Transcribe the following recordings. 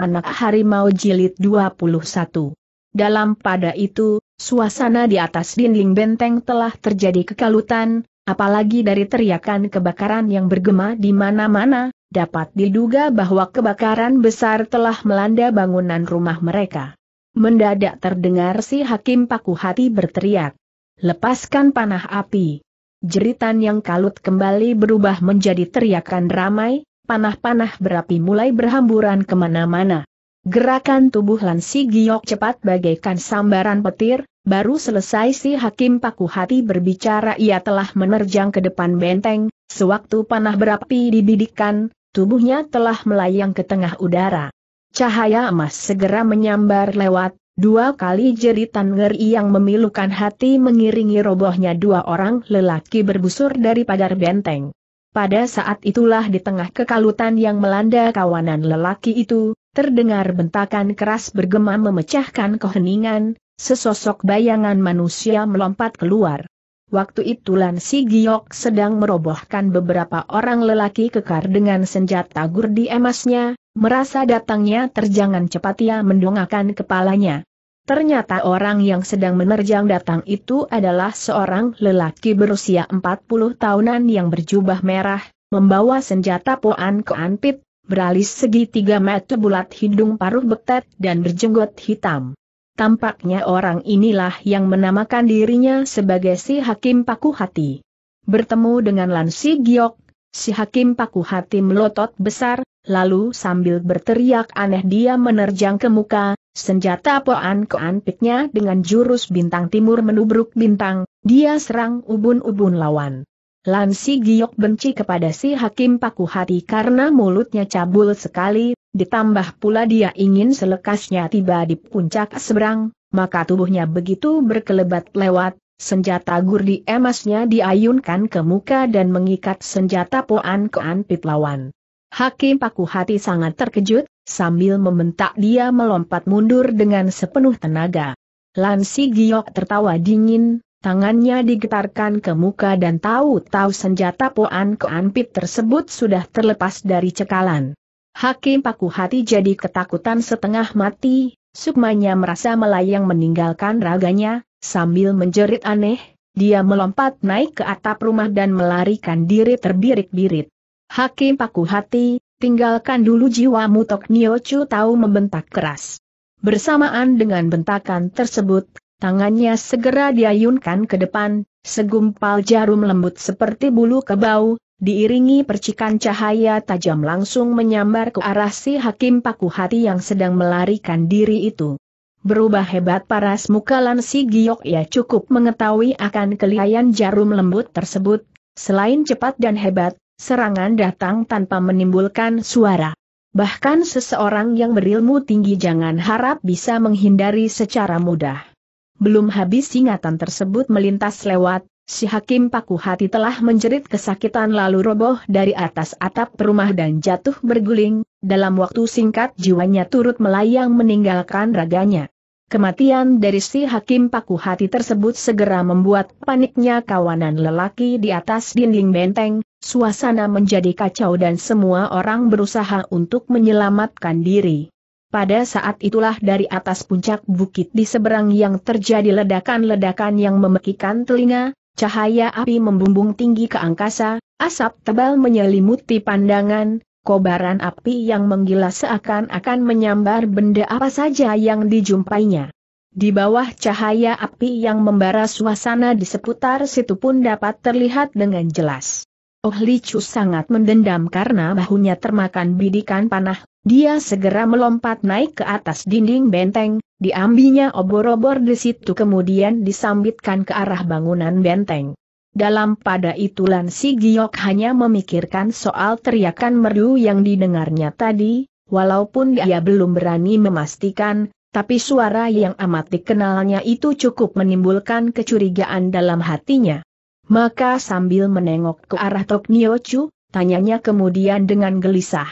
Anak Harimau Jilid 21. Dalam pada itu, suasana di atas dinding benteng telah terjadi kekalutan, apalagi dari teriakan kebakaran yang bergema di mana-mana, dapat diduga bahwa kebakaran besar telah melanda bangunan rumah mereka. Mendadak terdengar si Hakim Paku Hati berteriak. Lepaskan panah api. Jeritan yang kalut kembali berubah menjadi teriakan ramai, panah-panah berapi mulai berhamburan kemana-mana. Gerakan tubuh Lan Giok cepat bagaikan sambaran petir, baru selesai si Hakim Paku Hati berbicara ia telah menerjang ke depan benteng, sewaktu panah berapi dibidikkan, tubuhnya telah melayang ke tengah udara. Cahaya emas segera menyambar lewat, dua kali jeritan ngeri yang memilukan hati mengiringi robohnya dua orang lelaki berbusur dari pagar benteng. Pada saat itulah di tengah kekalutan yang melanda kawanan lelaki itu, terdengar bentakan keras bergema memecahkan keheningan, sesosok bayangan manusia melompat keluar. Waktu itu Lan Si Giok sedang merobohkan beberapa orang lelaki kekar dengan senjata gurdi emasnya, merasa datangnya terjangan cepat ia mendongakkan kepalanya. Ternyata orang yang sedang menerjang datang itu adalah seorang lelaki berusia 40 tahunan yang berjubah merah, membawa senjata poan ke anpit, beralis segitiga mata bulat hidung paruh betet dan berjenggot hitam. Tampaknya orang inilah yang menamakan dirinya sebagai si Hakim Paku Hati. Bertemu dengan Lansi Giok, Si hakim paku hati melotot besar, lalu sambil berteriak aneh dia menerjang ke muka, senjata poan keanpiknya dengan jurus bintang timur menubruk bintang, dia serang ubun-ubun lawan. Lansi Giok benci kepada si hakim paku hati karena mulutnya cabul sekali, ditambah pula dia ingin selekasnya tiba di puncak seberang, maka tubuhnya begitu berkelebat lewat, Senjata gurdi emasnya diayunkan ke muka dan mengikat senjata poan ke anpit lawan. Hakim Paku Hati sangat terkejut, sambil membentak dia melompat mundur dengan sepenuh tenaga. Lansi Giok tertawa dingin, tangannya digetarkan ke muka dan tahu-tahu senjata poan ke anpit tersebut sudah terlepas dari cekalan. Hakim Paku Hati jadi ketakutan setengah mati, sukmanya merasa melayang meninggalkan raganya, Sambil menjerit aneh, dia melompat naik ke atap rumah dan melarikan diri terbirik birit Hakim paku hati, tinggalkan dulu jiwamu Tok Niochu tahu membentak keras. Bersamaan dengan bentakan tersebut, tangannya segera diayunkan ke depan, segumpal jarum lembut seperti bulu kebau, diiringi percikan cahaya tajam langsung menyambar ke arah si hakim paku hati yang sedang melarikan diri itu. Berubah hebat paras muka lansi Giok ya cukup mengetahui akan kelihayan jarum lembut tersebut, selain cepat dan hebat, serangan datang tanpa menimbulkan suara. Bahkan seseorang yang berilmu tinggi jangan harap bisa menghindari secara mudah. Belum habis ingatan tersebut melintas lewat, Si Hakim Paku Hati telah menjerit kesakitan lalu roboh dari atas atap rumah dan jatuh berguling, dalam waktu singkat jiwanya turut melayang meninggalkan raganya. Kematian dari si Hakim Paku Hati tersebut segera membuat paniknya kawanan lelaki di atas dinding benteng, suasana menjadi kacau dan semua orang berusaha untuk menyelamatkan diri. Pada saat itulah dari atas puncak bukit di seberang yang terjadi ledakan-ledakan yang memekikan telinga, Cahaya api membumbung tinggi ke angkasa, asap tebal menyelimuti pandangan, kobaran api yang menggilas seakan-akan menyambar benda apa saja yang dijumpainya. Di bawah cahaya api yang membara suasana di seputar situ pun dapat terlihat dengan jelas. Oh Licu sangat mendendam karena bahunya termakan bidikan panah dia segera melompat naik ke atas dinding benteng, diambilnya obor-obor di situ kemudian disambitkan ke arah bangunan benteng. Dalam pada itulan si Giok hanya memikirkan soal teriakan merdu yang didengarnya tadi, walaupun dia belum berani memastikan, tapi suara yang amat dikenalnya itu cukup menimbulkan kecurigaan dalam hatinya. Maka sambil menengok ke arah Tok Niochu, tanyanya kemudian dengan gelisah.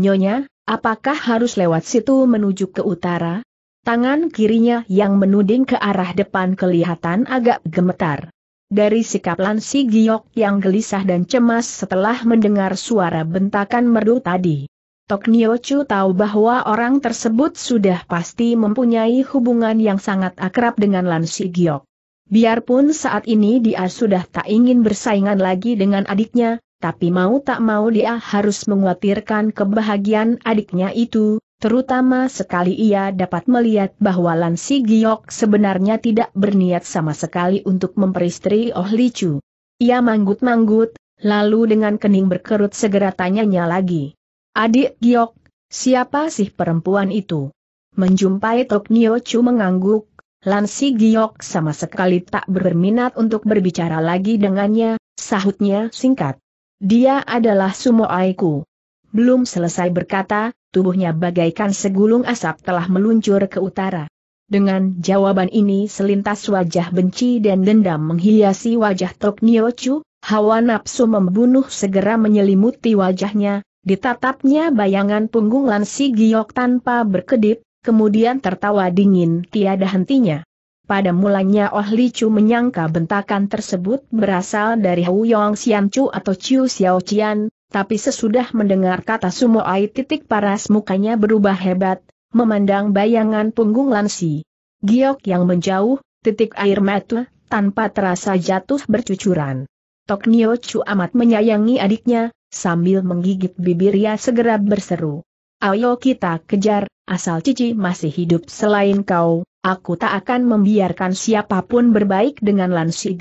Nyonya, Apakah harus lewat situ menuju ke utara? Tangan kirinya yang menuding ke arah depan kelihatan agak gemetar. Dari sikap Lansi Giok yang gelisah dan cemas setelah mendengar suara bentakan merdu tadi. Tok Nio Chu tahu bahwa orang tersebut sudah pasti mempunyai hubungan yang sangat akrab dengan Lansi Giok. Biarpun saat ini dia sudah tak ingin bersaingan lagi dengan adiknya, tapi mau tak mau dia harus mengkhawatirkan kebahagiaan adiknya itu, terutama sekali ia dapat melihat bahwa Lansi Giok sebenarnya tidak berniat sama sekali untuk memperistri Oh Li Chu. Ia manggut-manggut, lalu dengan kening berkerut segera tanyanya lagi. Adik Giok, siapa sih perempuan itu? Menjumpai Tok Nio Chu mengangguk, Lansi Giok sama sekali tak berminat untuk berbicara lagi dengannya, sahutnya singkat. Dia adalah sumo aiku. Belum selesai berkata, tubuhnya bagaikan segulung asap telah meluncur ke utara. Dengan jawaban ini selintas wajah benci dan dendam menghiasi wajah Tok Niochu, hawa nafsu membunuh segera menyelimuti wajahnya, ditatapnya bayangan punggungan si Giok tanpa berkedip, kemudian tertawa dingin tiada hentinya. Pada mulanya Oh Li Chu menyangka bentakan tersebut berasal dari Hu Yong Xian Chu atau Chiu Xiao Qian, tapi sesudah mendengar kata Sumo Ai titik paras mukanya berubah hebat, memandang bayangan punggung Lansi. Giok yang menjauh, titik air mata, tanpa terasa jatuh bercucuran. Tok Nio Chu amat menyayangi adiknya, sambil menggigit bibirnya segera berseru. Ayo kita kejar, asal Cici masih hidup selain kau, aku tak akan membiarkan siapapun berbaik dengan Lan Si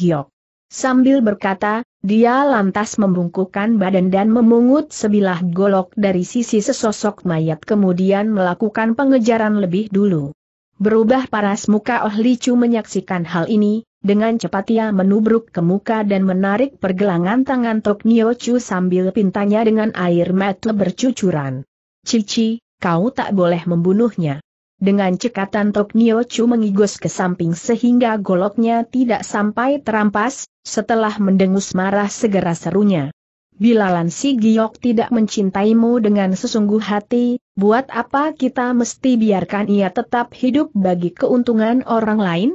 Sambil berkata, dia lantas membungkukkan badan dan memungut sebilah golok dari sisi sesosok mayat kemudian melakukan pengejaran lebih dulu. Berubah paras muka Oh Licu menyaksikan hal ini, dengan cepat ia menubruk ke muka dan menarik pergelangan tangan Tok Nio Chu sambil pintanya dengan air mata bercucuran. Cici, kau tak boleh membunuhnya. Dengan cekatan Tok Nio Chu mengigus ke samping sehingga goloknya tidak sampai terampas, setelah mendengus marah segera serunya. Bila si Giok tidak mencintaimu dengan sesungguh hati, buat apa kita mesti biarkan ia tetap hidup bagi keuntungan orang lain?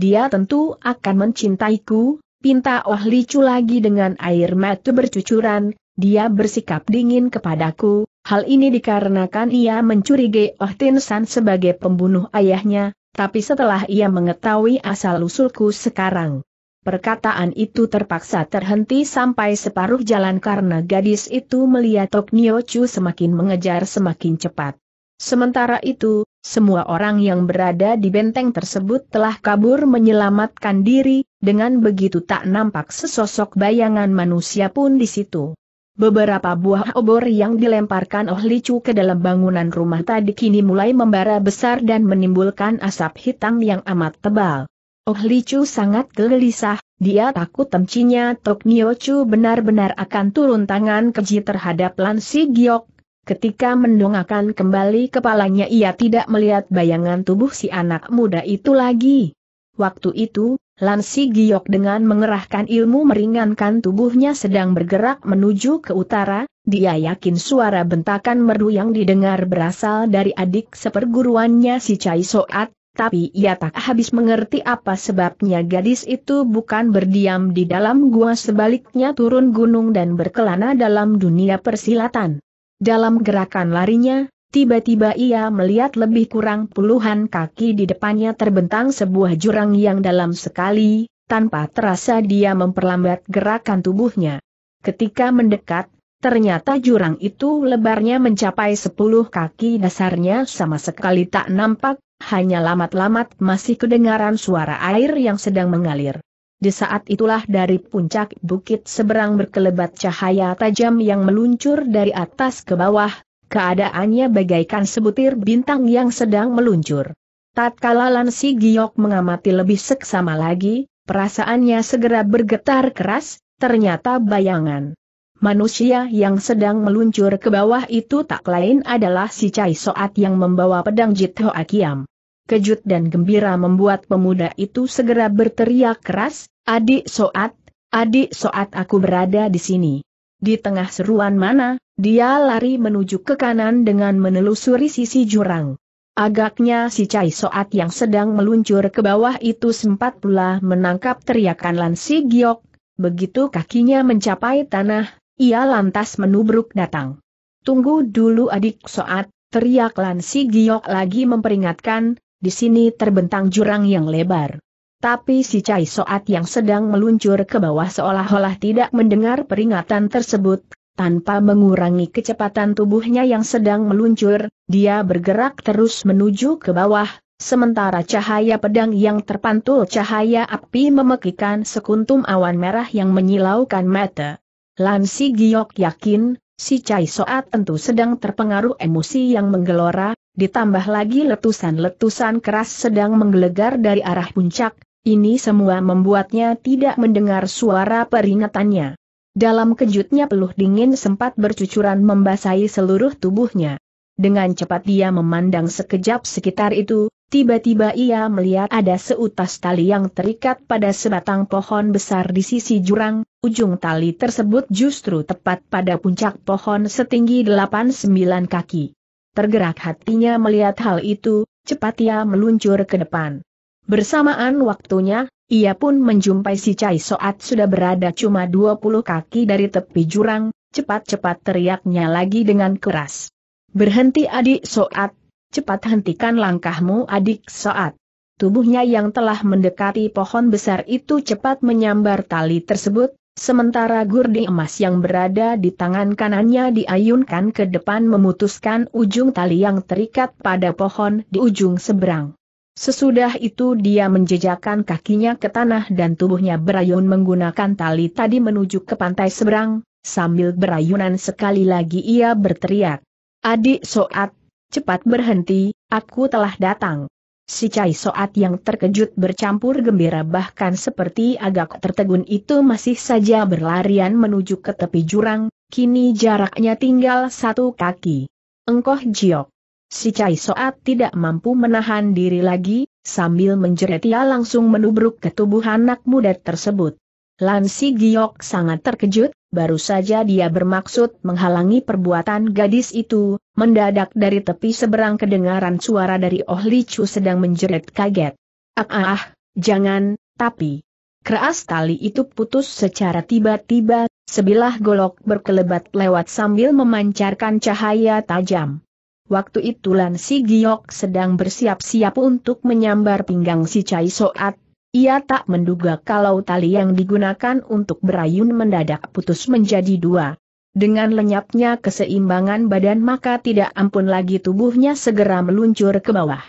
Dia tentu akan mencintaiku, pinta Oh Chu lagi dengan air mata bercucuran, dia bersikap dingin kepadaku, Hal ini dikarenakan ia mencurigai Oh Tin San sebagai pembunuh ayahnya, tapi setelah ia mengetahui asal-usulku sekarang. Perkataan itu terpaksa terhenti sampai separuh jalan karena gadis itu melihat Tok Nio Chu semakin mengejar semakin cepat. Sementara itu, semua orang yang berada di benteng tersebut telah kabur menyelamatkan diri, dengan begitu tak nampak sesosok bayangan manusia pun di situ. Beberapa buah obor yang dilemparkan Oh Licu ke dalam bangunan rumah tadi kini mulai membara besar dan menimbulkan asap hitam yang amat tebal. Oh Licu sangat gelisah, dia takut temcinya Tok Niochu benar-benar akan turun tangan keji terhadap Lan Si Giok. Ketika mendongakkan kembali kepalanya ia tidak melihat bayangan tubuh si anak muda itu lagi. Waktu itu, Lansi Giok dengan mengerahkan ilmu meringankan tubuhnya sedang bergerak menuju ke utara, dia yakin suara bentakan merdu yang didengar berasal dari adik seperguruannya si Chai Soat, tapi ia tak habis mengerti apa sebabnya gadis itu bukan berdiam di dalam gua sebaliknya turun gunung dan berkelana dalam dunia persilatan. Dalam gerakan larinya, Tiba-tiba ia melihat lebih kurang puluhan kaki di depannya terbentang sebuah jurang yang dalam sekali, tanpa terasa dia memperlambat gerakan tubuhnya. Ketika mendekat, ternyata jurang itu lebarnya mencapai sepuluh kaki dasarnya sama sekali tak nampak, hanya lamat-lamat masih kedengaran suara air yang sedang mengalir. Di saat itulah dari puncak bukit seberang berkelebat cahaya tajam yang meluncur dari atas ke bawah, Keadaannya bagaikan sebutir bintang yang sedang meluncur. Tatkala Lansi Giok mengamati lebih seksama lagi, perasaannya segera bergetar keras, ternyata bayangan. Manusia yang sedang meluncur ke bawah itu tak lain adalah si Cai Soat yang membawa pedang Jit Akiam. Kejut dan gembira membuat pemuda itu segera berteriak keras, Adik Soat, adik Soat aku berada di sini. Di tengah seruan mana, dia lari menuju ke kanan dengan menelusuri sisi jurang. Agaknya si Cai Soat yang sedang meluncur ke bawah itu sempat pula menangkap teriakan Lan Si Giok, begitu kakinya mencapai tanah, ia lantas menubruk datang. Tunggu dulu adik Soat, teriak Lan Si Giok lagi memperingatkan, di sini terbentang jurang yang lebar. Tapi si Cai Soat yang sedang meluncur ke bawah seolah-olah tidak mendengar peringatan tersebut, tanpa mengurangi kecepatan tubuhnya yang sedang meluncur, dia bergerak terus menuju ke bawah, sementara cahaya pedang yang terpantul cahaya api memekikan sekuntum awan merah yang menyilaukan mata. Lansi Giok yakin, si Cai Soat tentu sedang terpengaruh emosi yang menggelora, ditambah lagi letusan-letusan keras sedang menggelegar dari arah puncak, ini semua membuatnya tidak mendengar suara peringatannya. Dalam kejutnya peluh dingin sempat bercucuran membasahi seluruh tubuhnya. Dengan cepat dia memandang sekejap sekitar itu, tiba-tiba ia melihat ada seutas tali yang terikat pada sebatang pohon besar di sisi jurang, ujung tali tersebut justru tepat pada puncak pohon setinggi 8-9 kaki. Tergerak hatinya melihat hal itu, cepat ia meluncur ke depan. Bersamaan waktunya, ia pun menjumpai si Cai Soat sudah berada cuma 20 kaki dari tepi jurang, cepat-cepat teriaknya lagi dengan keras. Berhenti adik Soat, cepat hentikan langkahmu adik Soat. Tubuhnya yang telah mendekati pohon besar itu cepat menyambar tali tersebut, sementara gurdi emas yang berada di tangan kanannya diayunkan ke depan memutuskan ujung tali yang terikat pada pohon di ujung seberang. Sesudah itu dia menjejakkan kakinya ke tanah dan tubuhnya berayun menggunakan tali tadi menuju ke pantai seberang, sambil berayunan sekali lagi ia berteriak. Adik Soat, cepat berhenti, aku telah datang. Si Cai Soat yang terkejut bercampur gembira bahkan seperti agak tertegun itu masih saja berlarian menuju ke tepi jurang, kini jaraknya tinggal satu kaki. Engkoh Jiok. Si Cai Soat tidak mampu menahan diri lagi, sambil menjerit ia langsung menubruk ke tubuh anak muda tersebut. Lansi Giok sangat terkejut, baru saja dia bermaksud menghalangi perbuatan gadis itu, mendadak dari tepi seberang kedengaran suara dari Oh Li Chu sedang menjerit kaget. Ah ah ah, jangan, tapi... Keras tali itu putus secara tiba-tiba, sebilah golok berkelebat lewat sambil memancarkan cahaya tajam. Waktu itu Lan Si Giok sedang bersiap-siap untuk menyambar pinggang si Chai Soat. Ia tak menduga kalau tali yang digunakan untuk berayun mendadak putus menjadi dua. Dengan lenyapnya keseimbangan badan maka tidak ampun lagi tubuhnya segera meluncur ke bawah.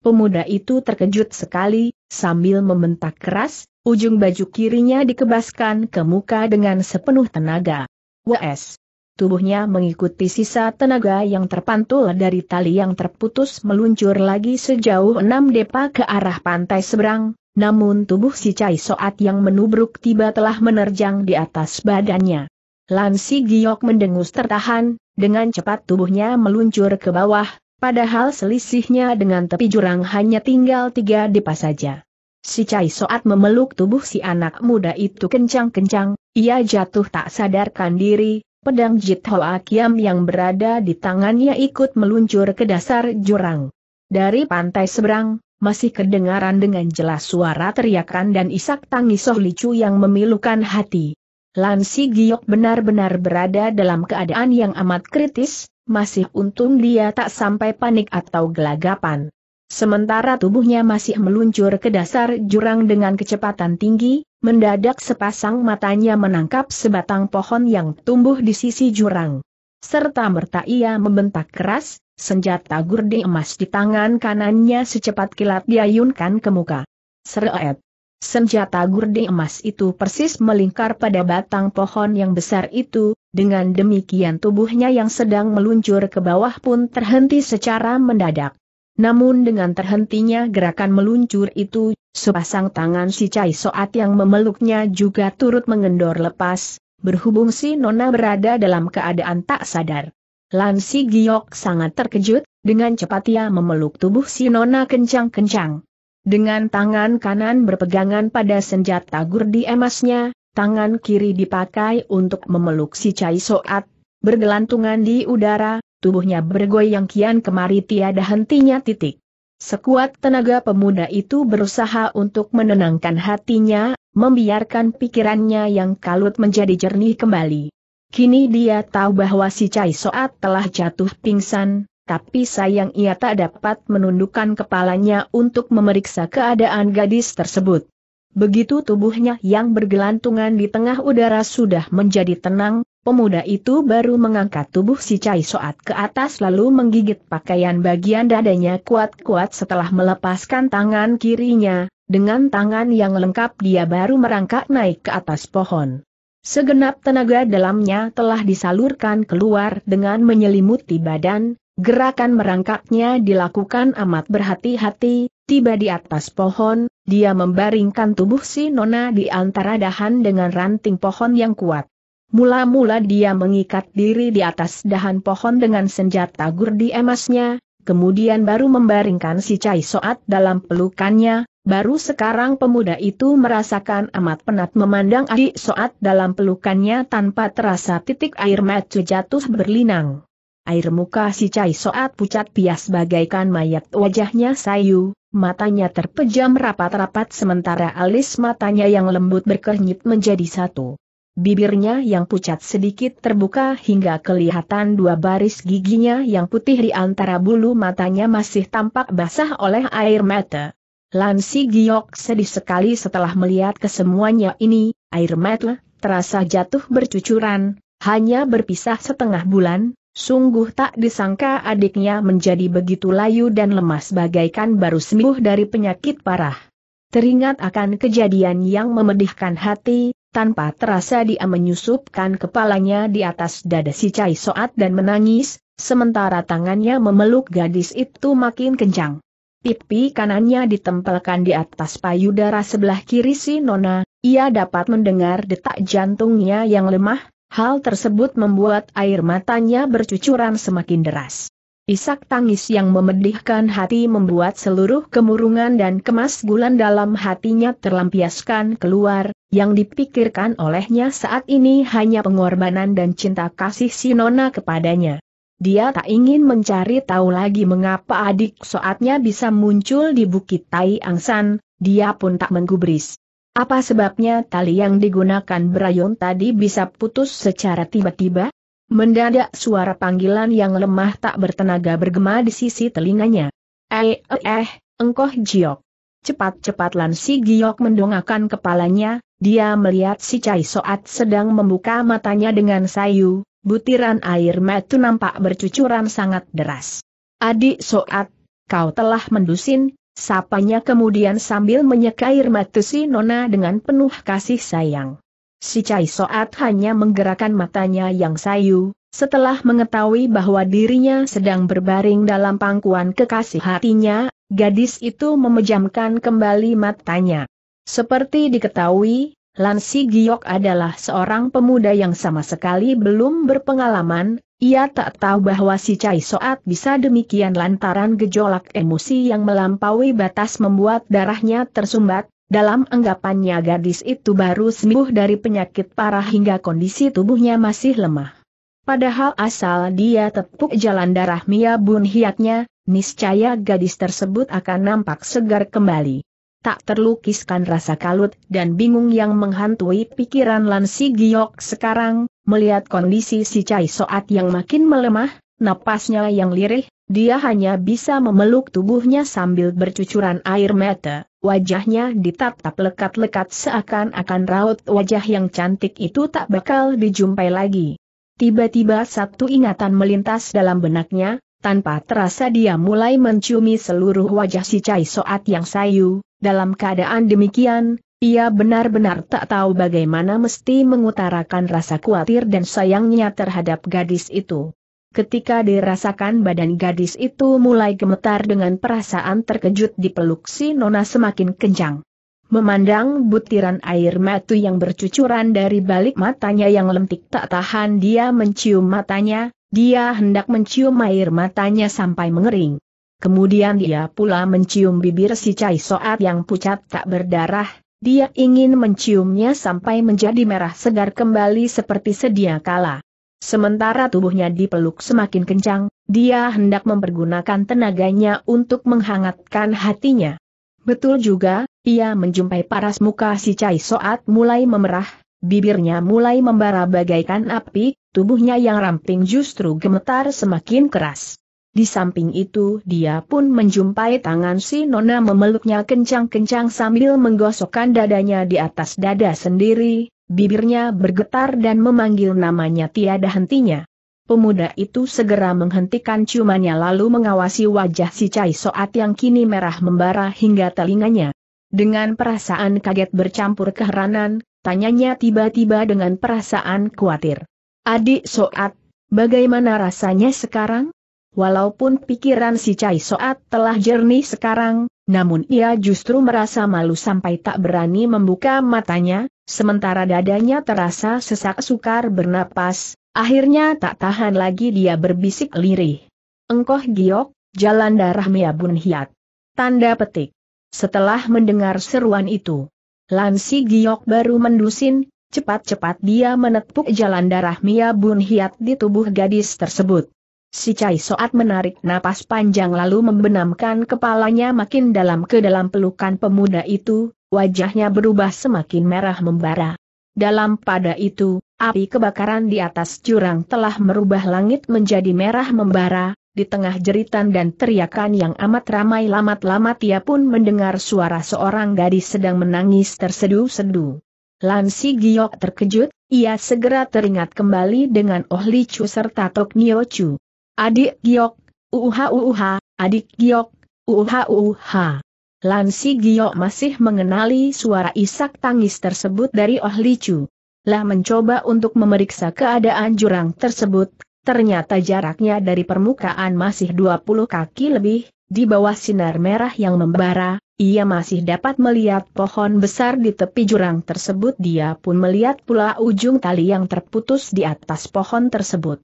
Pemuda itu terkejut sekali, sambil membentak keras, ujung baju kirinya dikebaskan ke muka dengan sepenuh tenaga. WS tubuhnya mengikuti sisa tenaga yang terpantul dari tali yang terputus meluncur lagi sejauh enam depa ke arah pantai seberang, namun tubuh si Cai Soat yang menubruk tiba telah menerjang di atas badannya. Lansi Giok mendengus tertahan, dengan cepat tubuhnya meluncur ke bawah, padahal selisihnya dengan tepi jurang hanya tinggal tiga depa saja. Si Cai Soat memeluk tubuh si anak muda itu kencang-kencang, ia jatuh tak sadarkan diri, pedang Jithoa Kiam yang berada di tangannya ikut meluncur ke dasar jurang. Dari pantai seberang, masih kedengaran dengan jelas suara teriakan dan isak tangis Soh Licu yang memilukan hati. Lansi Giok benar-benar berada dalam keadaan yang amat kritis, masih untung dia tak sampai panik atau gelagapan. Sementara tubuhnya masih meluncur ke dasar jurang dengan kecepatan tinggi, mendadak sepasang matanya menangkap sebatang pohon yang tumbuh di sisi jurang. Serta merta ia membentak keras, senjata gurdi emas di tangan kanannya secepat kilat diayunkan ke muka. Seret. Senjata gurdi emas itu persis melingkar pada batang pohon yang besar itu, dengan demikian tubuhnya yang sedang meluncur ke bawah pun terhenti secara mendadak. Namun dengan terhentinya gerakan meluncur itu, sepasang tangan si Cai Soat yang memeluknya juga turut mengendor lepas, berhubung si Nona berada dalam keadaan tak sadar. Lansi Giok sangat terkejut, dengan cepat ia memeluk tubuh si Nona kencang-kencang. Dengan tangan kanan berpegangan pada senjata gurdi emasnya, tangan kiri dipakai untuk memeluk si Cai Soat, bergelantungan di udara, tubuhnya bergoyang kian kemari tiada hentinya titik. Sekuat tenaga pemuda itu berusaha untuk menenangkan hatinya, membiarkan pikirannya yang kalut menjadi jernih kembali. Kini dia tahu bahwa si Cai Soat telah jatuh pingsan, tapi sayang ia tak dapat menundukkan kepalanya untuk memeriksa keadaan gadis tersebut. Begitu tubuhnya yang bergelantungan di tengah udara sudah menjadi tenang, Pemuda itu baru mengangkat tubuh si Cai Soat ke atas lalu menggigit pakaian bagian dadanya kuat-kuat setelah melepaskan tangan kirinya, dengan tangan yang lengkap dia baru merangkak naik ke atas pohon. Segenap tenaga dalamnya telah disalurkan keluar dengan menyelimuti badan, gerakan merangkaknya dilakukan amat berhati-hati, tiba di atas pohon, dia membaringkan tubuh si Nona di antara dahan dengan ranting pohon yang kuat. Mula-mula dia mengikat diri di atas dahan pohon dengan senjata gurdi emasnya, kemudian baru membaringkan si Cai Soat dalam pelukannya, baru sekarang pemuda itu merasakan amat penat memandang adik Soat dalam pelukannya tanpa terasa titik air mata jatuh berlinang. Air muka si Cai Soat pucat pias bagaikan mayat wajahnya sayu, matanya terpejam rapat-rapat sementara alis matanya yang lembut berkernyit menjadi satu. Bibirnya yang pucat sedikit terbuka hingga kelihatan dua baris giginya yang putih di antara bulu matanya masih tampak basah oleh air mata. Lansi Giok sedih sekali setelah melihat kesemuanya ini, air mata terasa jatuh bercucuran, hanya berpisah setengah bulan, sungguh tak disangka adiknya menjadi begitu layu dan lemas bagaikan baru sembuh dari penyakit parah. Teringat akan kejadian yang memedihkan hati, tanpa terasa dia menyusupkan kepalanya di atas dada si Cai Soat dan menangis, sementara tangannya memeluk gadis itu makin kencang. Pipi kanannya ditempelkan di atas payudara sebelah kiri si Nona, ia dapat mendengar detak jantungnya yang lemah, hal tersebut membuat air matanya bercucuran semakin deras. Isak tangis yang memedihkan hati membuat seluruh kemurungan dan kemas gulan dalam hatinya terlampiaskan keluar, yang dipikirkan olehnya saat ini hanya pengorbanan dan cinta kasih Sinona kepadanya. Dia tak ingin mencari tahu lagi mengapa adik soatnya bisa muncul di Bukit Tai Angsan, dia pun tak menggubris. Apa sebabnya tali yang digunakan berayun tadi bisa putus secara tiba-tiba? Mendadak suara panggilan yang lemah tak bertenaga bergema di sisi telinganya. Eh, eh, eh, engkoh Giok. Cepat-cepat Lan si Giok mendongakkan kepalanya, dia melihat si Cai Soat sedang membuka matanya dengan sayu, butiran air mata nampak bercucuran sangat deras. Adik Soat, kau telah mendusin, sapanya kemudian sambil menyeka air matu si Nona dengan penuh kasih sayang. Si Cai Soat hanya menggerakkan matanya yang sayu, setelah mengetahui bahwa dirinya sedang berbaring dalam pangkuan kekasih hatinya, gadis itu memejamkan kembali matanya. Seperti diketahui, Lansi Giok adalah seorang pemuda yang sama sekali belum berpengalaman, ia tak tahu bahwa si Cai Soat bisa demikian lantaran gejolak emosi yang melampaui batas membuat darahnya tersumbat, dalam anggapannya gadis itu baru sembuh dari penyakit parah hingga kondisi tubuhnya masih lemah. Padahal asal dia tepuk jalan darah Mia Bun Hiatnya, niscaya gadis tersebut akan nampak segar kembali. Tak terlukiskan rasa kalut dan bingung yang menghantui pikiran Lansi Giok sekarang, melihat kondisi si Cai Soat yang makin melemah, napasnya yang lirih, dia hanya bisa memeluk tubuhnya sambil bercucuran air mata. Wajahnya ditatap lekat-lekat seakan-akan raut wajah yang cantik itu tak bakal dijumpai lagi. Tiba-tiba satu ingatan melintas dalam benaknya, tanpa terasa dia mulai menciumi seluruh wajah si Cai Soat yang sayu, dalam keadaan demikian, ia benar-benar tak tahu bagaimana mesti mengutarakan rasa khawatir dan sayangnya terhadap gadis itu. Ketika dirasakan badan gadis itu mulai gemetar dengan perasaan terkejut di peluk si Nona semakin kencang. Memandang butiran air matu yang bercucuran dari balik matanya yang lentik tak tahan dia mencium matanya, dia hendak mencium air matanya sampai mengering. Kemudian dia pula mencium bibir si Cai Soat yang pucat tak berdarah, dia ingin menciumnya sampai menjadi merah segar kembali seperti sedia kala. Sementara tubuhnya dipeluk semakin kencang, dia hendak mempergunakan tenaganya untuk menghangatkan hatinya. Betul juga, ia menjumpai paras muka si Cai Soat mulai memerah, bibirnya mulai membara bagaikan api, tubuhnya yang ramping justru gemetar semakin keras. Di samping itu dia pun menjumpai tangan si Nona memeluknya kencang-kencang sambil menggosokkan dadanya di atas dada sendiri, Bibirnya bergetar dan memanggil namanya tiada hentinya. Pemuda itu segera menghentikan ciumannya lalu mengawasi wajah si Cai Soat yang kini merah membara hingga telinganya. Dengan perasaan kaget bercampur keheranan, tanyanya tiba-tiba dengan perasaan khawatir. Adik Soat, bagaimana rasanya sekarang? Walaupun pikiran si Cai Soat telah jernih sekarang, namun ia justru merasa malu sampai tak berani membuka matanya, sementara dadanya terasa sesak sukar bernapas, akhirnya tak tahan lagi dia berbisik lirih. Engkoh giok, jalan darah miabun hiat. Tanda petik. Setelah mendengar seruan itu, Lansi Giok baru mendusin, cepat-cepat dia menepuk jalan darah Mia Bun Hiat di tubuh gadis tersebut. Si Cai Soat menarik napas panjang lalu membenamkan kepalanya makin dalam ke dalam pelukan pemuda itu, wajahnya berubah semakin merah membara. Dalam pada itu, api kebakaran di atas jurang telah merubah langit menjadi merah membara, di tengah jeritan dan teriakan yang amat ramai lama lamat ia pun mendengar suara seorang gadis sedang menangis terseduh sedu Lansi Giok terkejut, ia segera teringat kembali dengan Oh Li Chu serta Tok Nio Chu. Adik Giok, uha uha, adik Giok, uha uha. Lansi Giok masih mengenali suara isak tangis tersebut dari Oh Licu. Lah mencoba untuk memeriksa keadaan jurang tersebut, ternyata jaraknya dari permukaan masih 20 kaki lebih, di bawah sinar merah yang membara, ia masih dapat melihat pohon besar di tepi jurang tersebut dia pun melihat pula ujung tali yang terputus di atas pohon tersebut.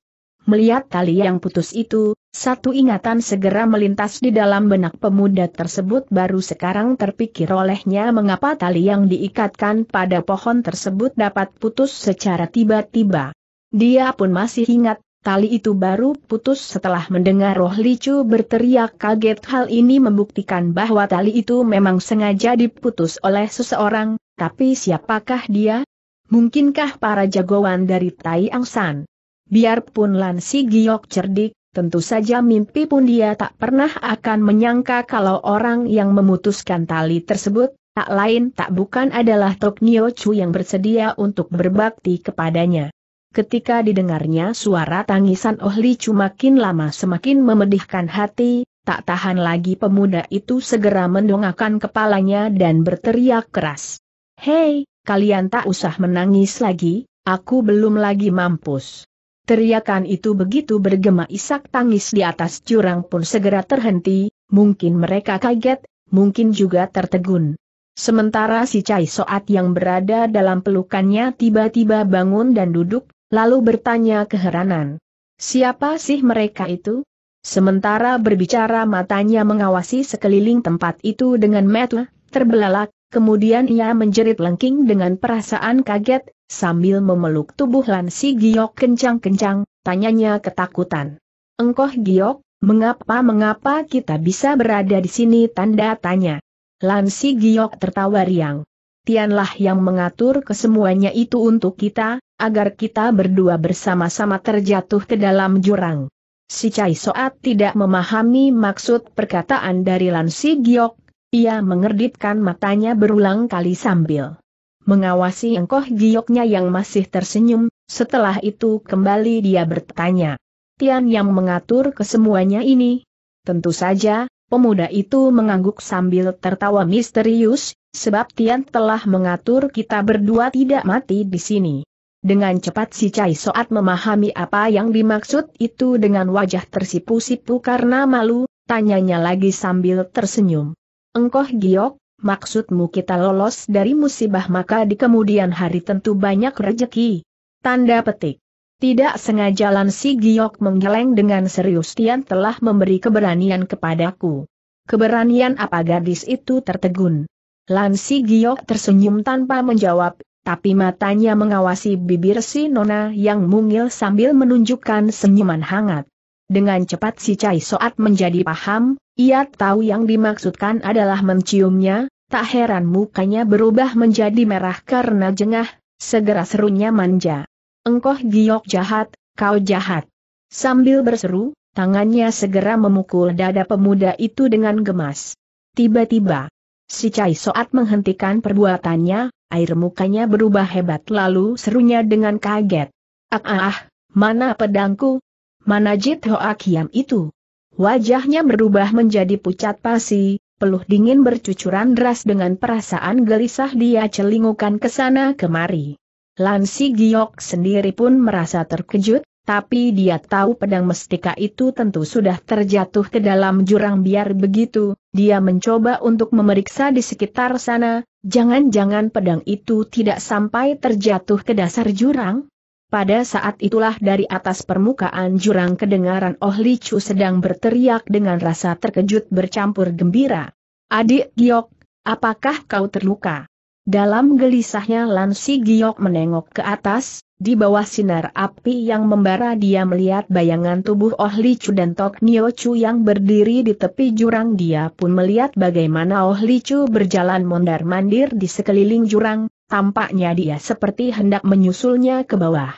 Melihat tali yang putus itu, satu ingatan segera melintas di dalam benak pemuda tersebut baru sekarang terpikir olehnya mengapa tali yang diikatkan pada pohon tersebut dapat putus secara tiba-tiba. Dia pun masih ingat, tali itu baru putus setelah mendengar roh licu berteriak kaget hal ini membuktikan bahwa tali itu memang sengaja diputus oleh seseorang, tapi siapakah dia? Mungkinkah para jagoan dari Tai Angsan? Biarpun Lan Giok cerdik, tentu saja mimpi pun dia tak pernah akan menyangka kalau orang yang memutuskan tali tersebut, tak lain tak bukan adalah Tok Nio Chu yang bersedia untuk berbakti kepadanya. Ketika didengarnya suara tangisan Oh Li Chu makin lama semakin memedihkan hati, tak tahan lagi pemuda itu segera mendongakkan kepalanya dan berteriak keras. Hei, kalian tak usah menangis lagi, aku belum lagi mampus. Teriakan itu begitu bergema isak tangis di atas jurang pun segera terhenti, mungkin mereka kaget, mungkin juga tertegun. Sementara si Cai Soat yang berada dalam pelukannya tiba-tiba bangun dan duduk, lalu bertanya keheranan. Siapa sih mereka itu? Sementara berbicara matanya mengawasi sekeliling tempat itu dengan metu, terbelalak, kemudian ia menjerit lengking dengan perasaan kaget, sambil memeluk tubuh Lansi Giok kencang-kencang, tanyanya ketakutan. Engkoh Giok, mengapa-mengapa kita bisa berada di sini tanda tanya. Lansi Giok tertawa riang. Tianlah yang mengatur kesemuanya itu untuk kita, agar kita berdua bersama-sama terjatuh ke dalam jurang. Si Cai Soat tidak memahami maksud perkataan dari Lansi Giok, ia mengerdipkan matanya berulang kali sambil mengawasi engkoh gioknya yang masih tersenyum, setelah itu kembali dia bertanya. Tian yang mengatur kesemuanya ini? Tentu saja, pemuda itu mengangguk sambil tertawa misterius, sebab Tian telah mengatur kita berdua tidak mati di sini. Dengan cepat si Cai Soat memahami apa yang dimaksud itu dengan wajah tersipu-sipu karena malu, tanyanya lagi sambil tersenyum. Engkoh giok, maksudmu kita lolos dari musibah maka di kemudian hari tentu banyak rejeki. Tanda petik. Tidak sengaja Lan Giok menggeleng dengan serius Tian telah memberi keberanian kepadaku. Keberanian apa gadis itu tertegun. Lan Giok tersenyum tanpa menjawab, tapi matanya mengawasi bibir si Nona yang mungil sambil menunjukkan senyuman hangat. Dengan cepat si Cai Soat menjadi paham, ia tahu yang dimaksudkan adalah menciumnya, tak heran mukanya berubah menjadi merah karena jengah, segera serunya manja. Engkoh giok jahat, kau jahat. Sambil berseru, tangannya segera memukul dada pemuda itu dengan gemas. Tiba-tiba, si Cai Soat menghentikan perbuatannya, air mukanya berubah hebat lalu serunya dengan kaget. Ah ah, ah mana pedangku, Mana Jit Hoa itu? Wajahnya berubah menjadi pucat pasi, peluh dingin bercucuran deras dengan perasaan gelisah dia celingukan ke sana kemari. Lansi Giok sendiri pun merasa terkejut, tapi dia tahu pedang mestika itu tentu sudah terjatuh ke dalam jurang biar begitu, dia mencoba untuk memeriksa di sekitar sana, jangan-jangan pedang itu tidak sampai terjatuh ke dasar jurang? Pada saat itulah dari atas permukaan jurang kedengaran Oh Li Chu sedang berteriak dengan rasa terkejut bercampur gembira. Adik Giok, apakah kau terluka? Dalam gelisahnya Lansi Giok menengok ke atas, di bawah sinar api yang membara dia melihat bayangan tubuh Oh Li Chu dan Tok Nio Chu yang berdiri di tepi jurang dia pun melihat bagaimana Oh Li Chu berjalan mondar-mandir di sekeliling jurang, Tampaknya dia seperti hendak menyusulnya ke bawah.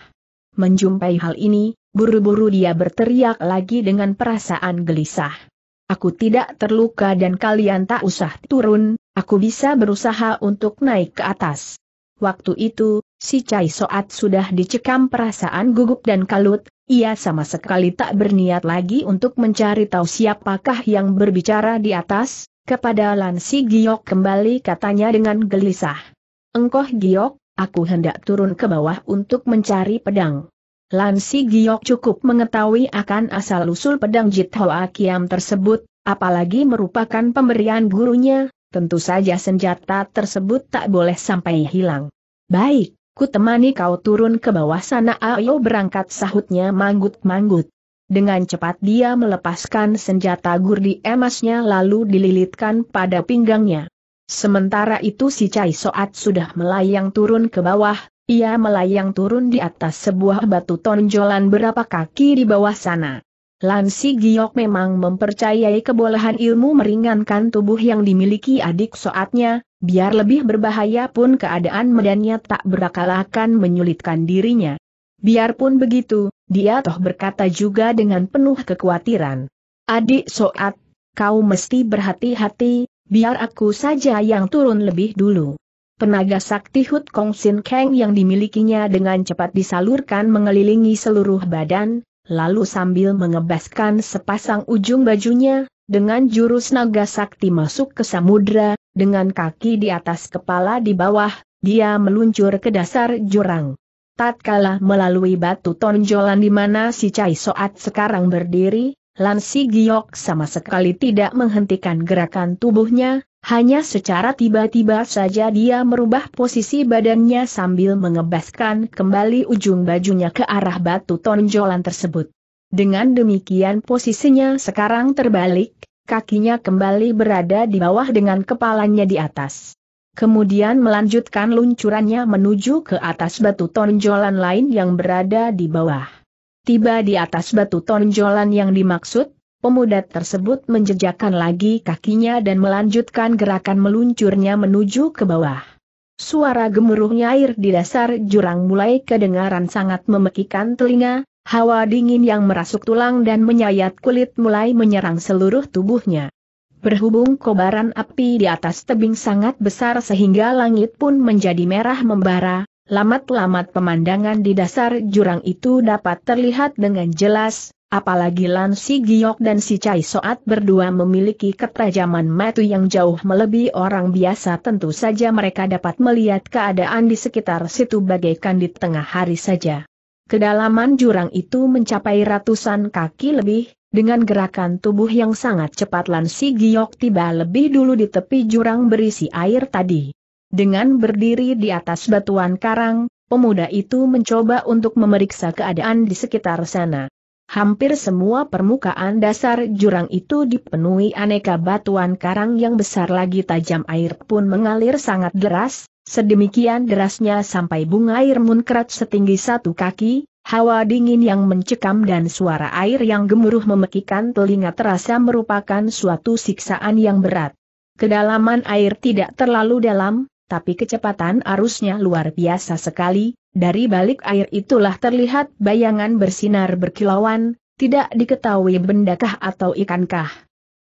Menjumpai hal ini, buru-buru dia berteriak lagi dengan perasaan gelisah. Aku tidak terluka dan kalian tak usah turun, aku bisa berusaha untuk naik ke atas. Waktu itu, si Cai Soat sudah dicekam perasaan gugup dan kalut, ia sama sekali tak berniat lagi untuk mencari tahu siapakah yang berbicara di atas, kepada Lan Giok kembali katanya dengan gelisah. Engkoh giok, aku hendak turun ke bawah untuk mencari pedang. Lansi Giok cukup mengetahui akan asal-usul pedang Jit Kiam tersebut, apalagi merupakan pemberian gurunya, tentu saja senjata tersebut tak boleh sampai hilang. Baik, ku temani kau turun ke bawah sana ayo berangkat sahutnya manggut-manggut. Dengan cepat dia melepaskan senjata gurdi emasnya lalu dililitkan pada pinggangnya. Sementara itu si Cai Soat sudah melayang turun ke bawah, ia melayang turun di atas sebuah batu tonjolan berapa kaki di bawah sana. Lansi Giok memang mempercayai kebolehan ilmu meringankan tubuh yang dimiliki adik soatnya, biar lebih berbahaya pun keadaan medannya tak berakal akan menyulitkan dirinya. Biarpun begitu, dia toh berkata juga dengan penuh kekhawatiran. Adik soat, kau mesti berhati-hati, biar aku saja yang turun lebih dulu. Penaga sakti Hut Kong Sin Kang yang dimilikinya dengan cepat disalurkan mengelilingi seluruh badan, lalu sambil mengebaskan sepasang ujung bajunya, dengan jurus naga sakti masuk ke samudra, dengan kaki di atas kepala di bawah, dia meluncur ke dasar jurang. Tatkala melalui batu tonjolan di mana si Cai Soat sekarang berdiri, Lansi Giok sama sekali tidak menghentikan gerakan tubuhnya, hanya secara tiba-tiba saja dia merubah posisi badannya sambil mengebaskan kembali ujung bajunya ke arah batu tonjolan tersebut. Dengan demikian posisinya sekarang terbalik, kakinya kembali berada di bawah dengan kepalanya di atas. Kemudian melanjutkan luncurannya menuju ke atas batu tonjolan lain yang berada di bawah. Tiba di atas batu tonjolan yang dimaksud, pemuda tersebut menjejakkan lagi kakinya dan melanjutkan gerakan meluncurnya menuju ke bawah. Suara gemuruhnya air di dasar jurang mulai kedengaran sangat memekikan telinga, hawa dingin yang merasuk tulang dan menyayat kulit mulai menyerang seluruh tubuhnya. Berhubung kobaran api di atas tebing sangat besar sehingga langit pun menjadi merah membara, Lamat-lamat pemandangan di dasar jurang itu dapat terlihat dengan jelas, apalagi Lan Si Giok dan Si Cai Soat berdua memiliki ketajaman mata yang jauh melebihi orang biasa tentu saja mereka dapat melihat keadaan di sekitar situ bagaikan di tengah hari saja. Kedalaman jurang itu mencapai ratusan kaki lebih, dengan gerakan tubuh yang sangat cepat Lan Si Giok tiba lebih dulu di tepi jurang berisi air tadi. Dengan berdiri di atas batuan karang, pemuda itu mencoba untuk memeriksa keadaan di sekitar sana. Hampir semua permukaan dasar jurang itu dipenuhi aneka batuan karang yang besar lagi tajam air pun mengalir sangat deras, sedemikian derasnya sampai bunga air munkrat setinggi satu kaki, Hawa dingin yang mencekam dan suara air yang gemuruh memekikan telinga terasa merupakan suatu siksaan yang berat. Kedalaman air tidak terlalu dalam, tapi kecepatan arusnya luar biasa sekali, dari balik air itulah terlihat bayangan bersinar berkilauan, tidak diketahui bendakah atau ikankah.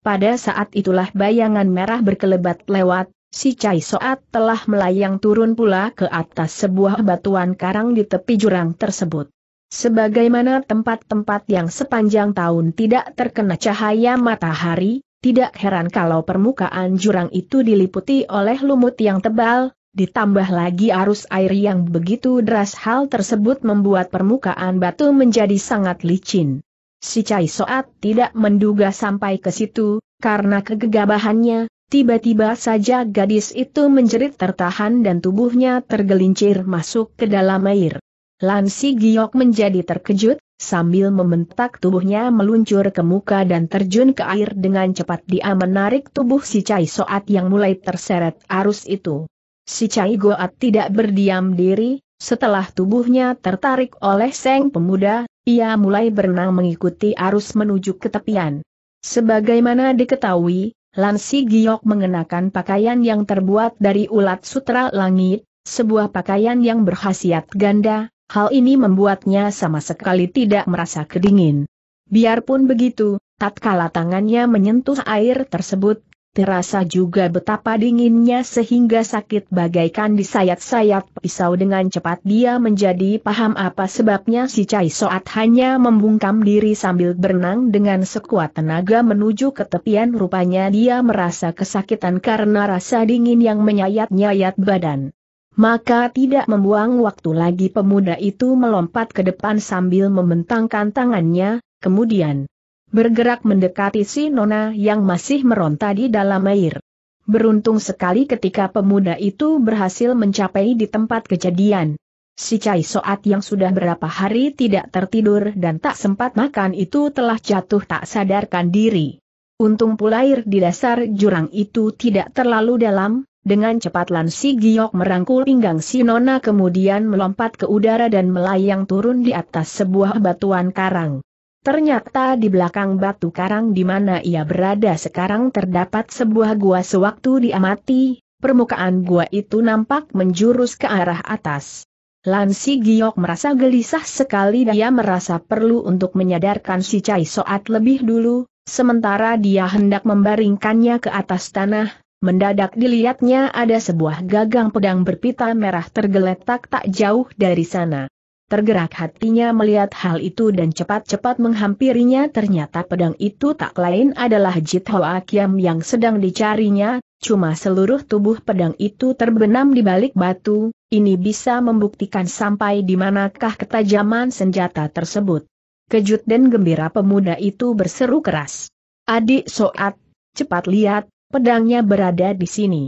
Pada saat itulah bayangan merah berkelebat lewat, si Cai Soat telah melayang turun pula ke atas sebuah batuan karang di tepi jurang tersebut. Sebagaimana tempat-tempat yang sepanjang tahun tidak terkena cahaya matahari, tidak heran kalau permukaan jurang itu diliputi oleh lumut yang tebal, ditambah lagi arus air yang begitu deras hal tersebut membuat permukaan batu menjadi sangat licin. Si Cai Soat tidak menduga sampai ke situ, karena kegegabahannya, tiba-tiba saja gadis itu menjerit tertahan dan tubuhnya tergelincir masuk ke dalam air. Lansi Giok menjadi terkejut, sambil membentak tubuhnya meluncur ke muka dan terjun ke air dengan cepat dia menarik tubuh si Cai Soat yang mulai terseret arus itu. Si Cai Goat tidak berdiam diri, setelah tubuhnya tertarik oleh Seng Pemuda, ia mulai berenang mengikuti arus menuju ke tepian. Sebagaimana diketahui, Lansi Giok mengenakan pakaian yang terbuat dari ulat sutra langit, sebuah pakaian yang berkhasiat ganda, hal ini membuatnya sama sekali tidak merasa kedingin. Biarpun begitu, tatkala tangannya menyentuh air tersebut, terasa juga betapa dinginnya sehingga sakit bagaikan disayat-sayat pisau dengan cepat dia menjadi paham apa sebabnya si Cai Soat hanya membungkam diri sambil berenang dengan sekuat tenaga menuju ke tepian rupanya dia merasa kesakitan karena rasa dingin yang menyayat-nyayat badan. Maka tidak membuang waktu lagi pemuda itu melompat ke depan sambil membentangkan tangannya, kemudian bergerak mendekati si nona yang masih meronta di dalam air. Beruntung sekali ketika pemuda itu berhasil mencapai di tempat kejadian. Si Cai Soat yang sudah berapa hari tidak tertidur dan tak sempat makan itu telah jatuh tak sadarkan diri. Untung pula air di dasar jurang itu tidak terlalu dalam, dengan cepat Lan Si Giok merangkul pinggang si Nona kemudian melompat ke udara dan melayang turun di atas sebuah batuan karang. Ternyata di belakang batu karang di mana ia berada sekarang terdapat sebuah gua sewaktu diamati, permukaan gua itu nampak menjurus ke arah atas. Lan Si Giok merasa gelisah sekali dia merasa perlu untuk menyadarkan si Cai Soat lebih dulu, sementara dia hendak membaringkannya ke atas tanah, mendadak dilihatnya ada sebuah gagang pedang berpita merah tergeletak tak jauh dari sana. Tergerak hatinya melihat hal itu dan cepat-cepat menghampirinya ternyata pedang itu tak lain adalah Jit Ho Akiam yang sedang dicarinya, cuma seluruh tubuh pedang itu terbenam di balik batu, ini bisa membuktikan sampai di manakah ketajaman senjata tersebut. Kejut dan gembira pemuda itu berseru keras. Adik Soat, cepat lihat, pedangnya berada di sini.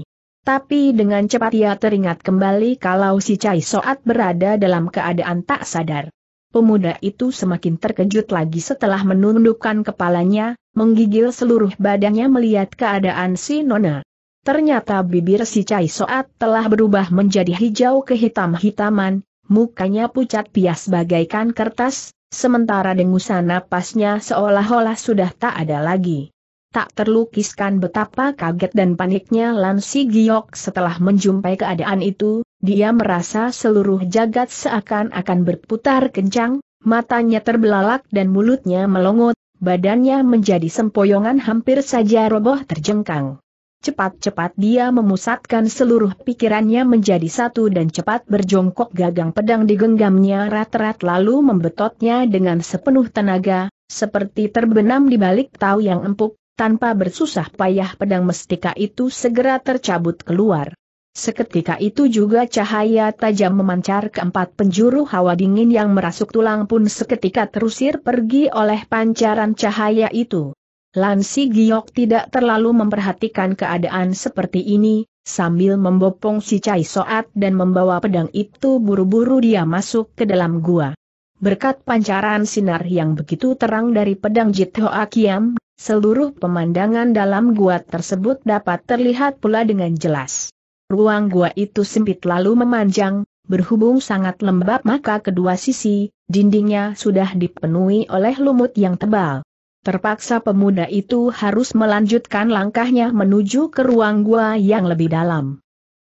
Tapi dengan cepat ia teringat kembali kalau si Cai Soat berada dalam keadaan tak sadar. Pemuda itu semakin terkejut lagi setelah menundukkan kepalanya, menggigil seluruh badannya melihat keadaan si Nona. Ternyata bibir si Cai Soat telah berubah menjadi hijau kehitam-hitaman, mukanya pucat pias bagaikan kertas, sementara dengusan napasnya seolah-olah sudah tak ada lagi tak terlukiskan betapa kaget dan paniknya Lansi Giok setelah menjumpai keadaan itu, dia merasa seluruh jagat seakan-akan berputar kencang, matanya terbelalak dan mulutnya melongot, badannya menjadi sempoyongan hampir saja roboh terjengkang. Cepat-cepat dia memusatkan seluruh pikirannya menjadi satu dan cepat berjongkok gagang pedang digenggamnya rat-rat lalu membetotnya dengan sepenuh tenaga, seperti terbenam di balik tahu yang empuk, tanpa bersusah payah pedang mestika itu segera tercabut keluar. Seketika itu juga cahaya tajam memancar ke empat penjuru hawa dingin yang merasuk tulang pun seketika terusir pergi oleh pancaran cahaya itu. Lansi Giok tidak terlalu memperhatikan keadaan seperti ini, sambil membopong si Cai Soat dan membawa pedang itu buru-buru dia masuk ke dalam gua. Berkat pancaran sinar yang begitu terang dari pedang Jit Hoa Kiam, seluruh pemandangan dalam gua tersebut dapat terlihat pula dengan jelas. Ruang gua itu sempit lalu memanjang, berhubung sangat lembab maka kedua sisi, dindingnya sudah dipenuhi oleh lumut yang tebal. Terpaksa pemuda itu harus melanjutkan langkahnya menuju ke ruang gua yang lebih dalam.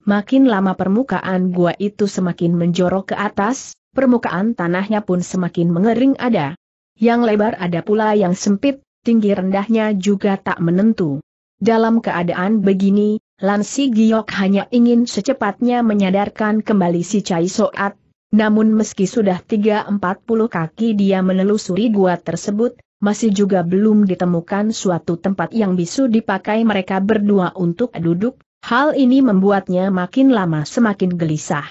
Makin lama permukaan gua itu semakin menjorok ke atas, permukaan tanahnya pun semakin mengering ada. Yang lebar ada pula yang sempit, tinggi rendahnya juga tak menentu. Dalam keadaan begini, Lansi Giok hanya ingin secepatnya menyadarkan kembali si Cai Soat, namun meski sudah 340 kaki dia menelusuri gua tersebut, masih juga belum ditemukan suatu tempat yang bisa dipakai mereka berdua untuk duduk, hal ini membuatnya makin lama semakin gelisah.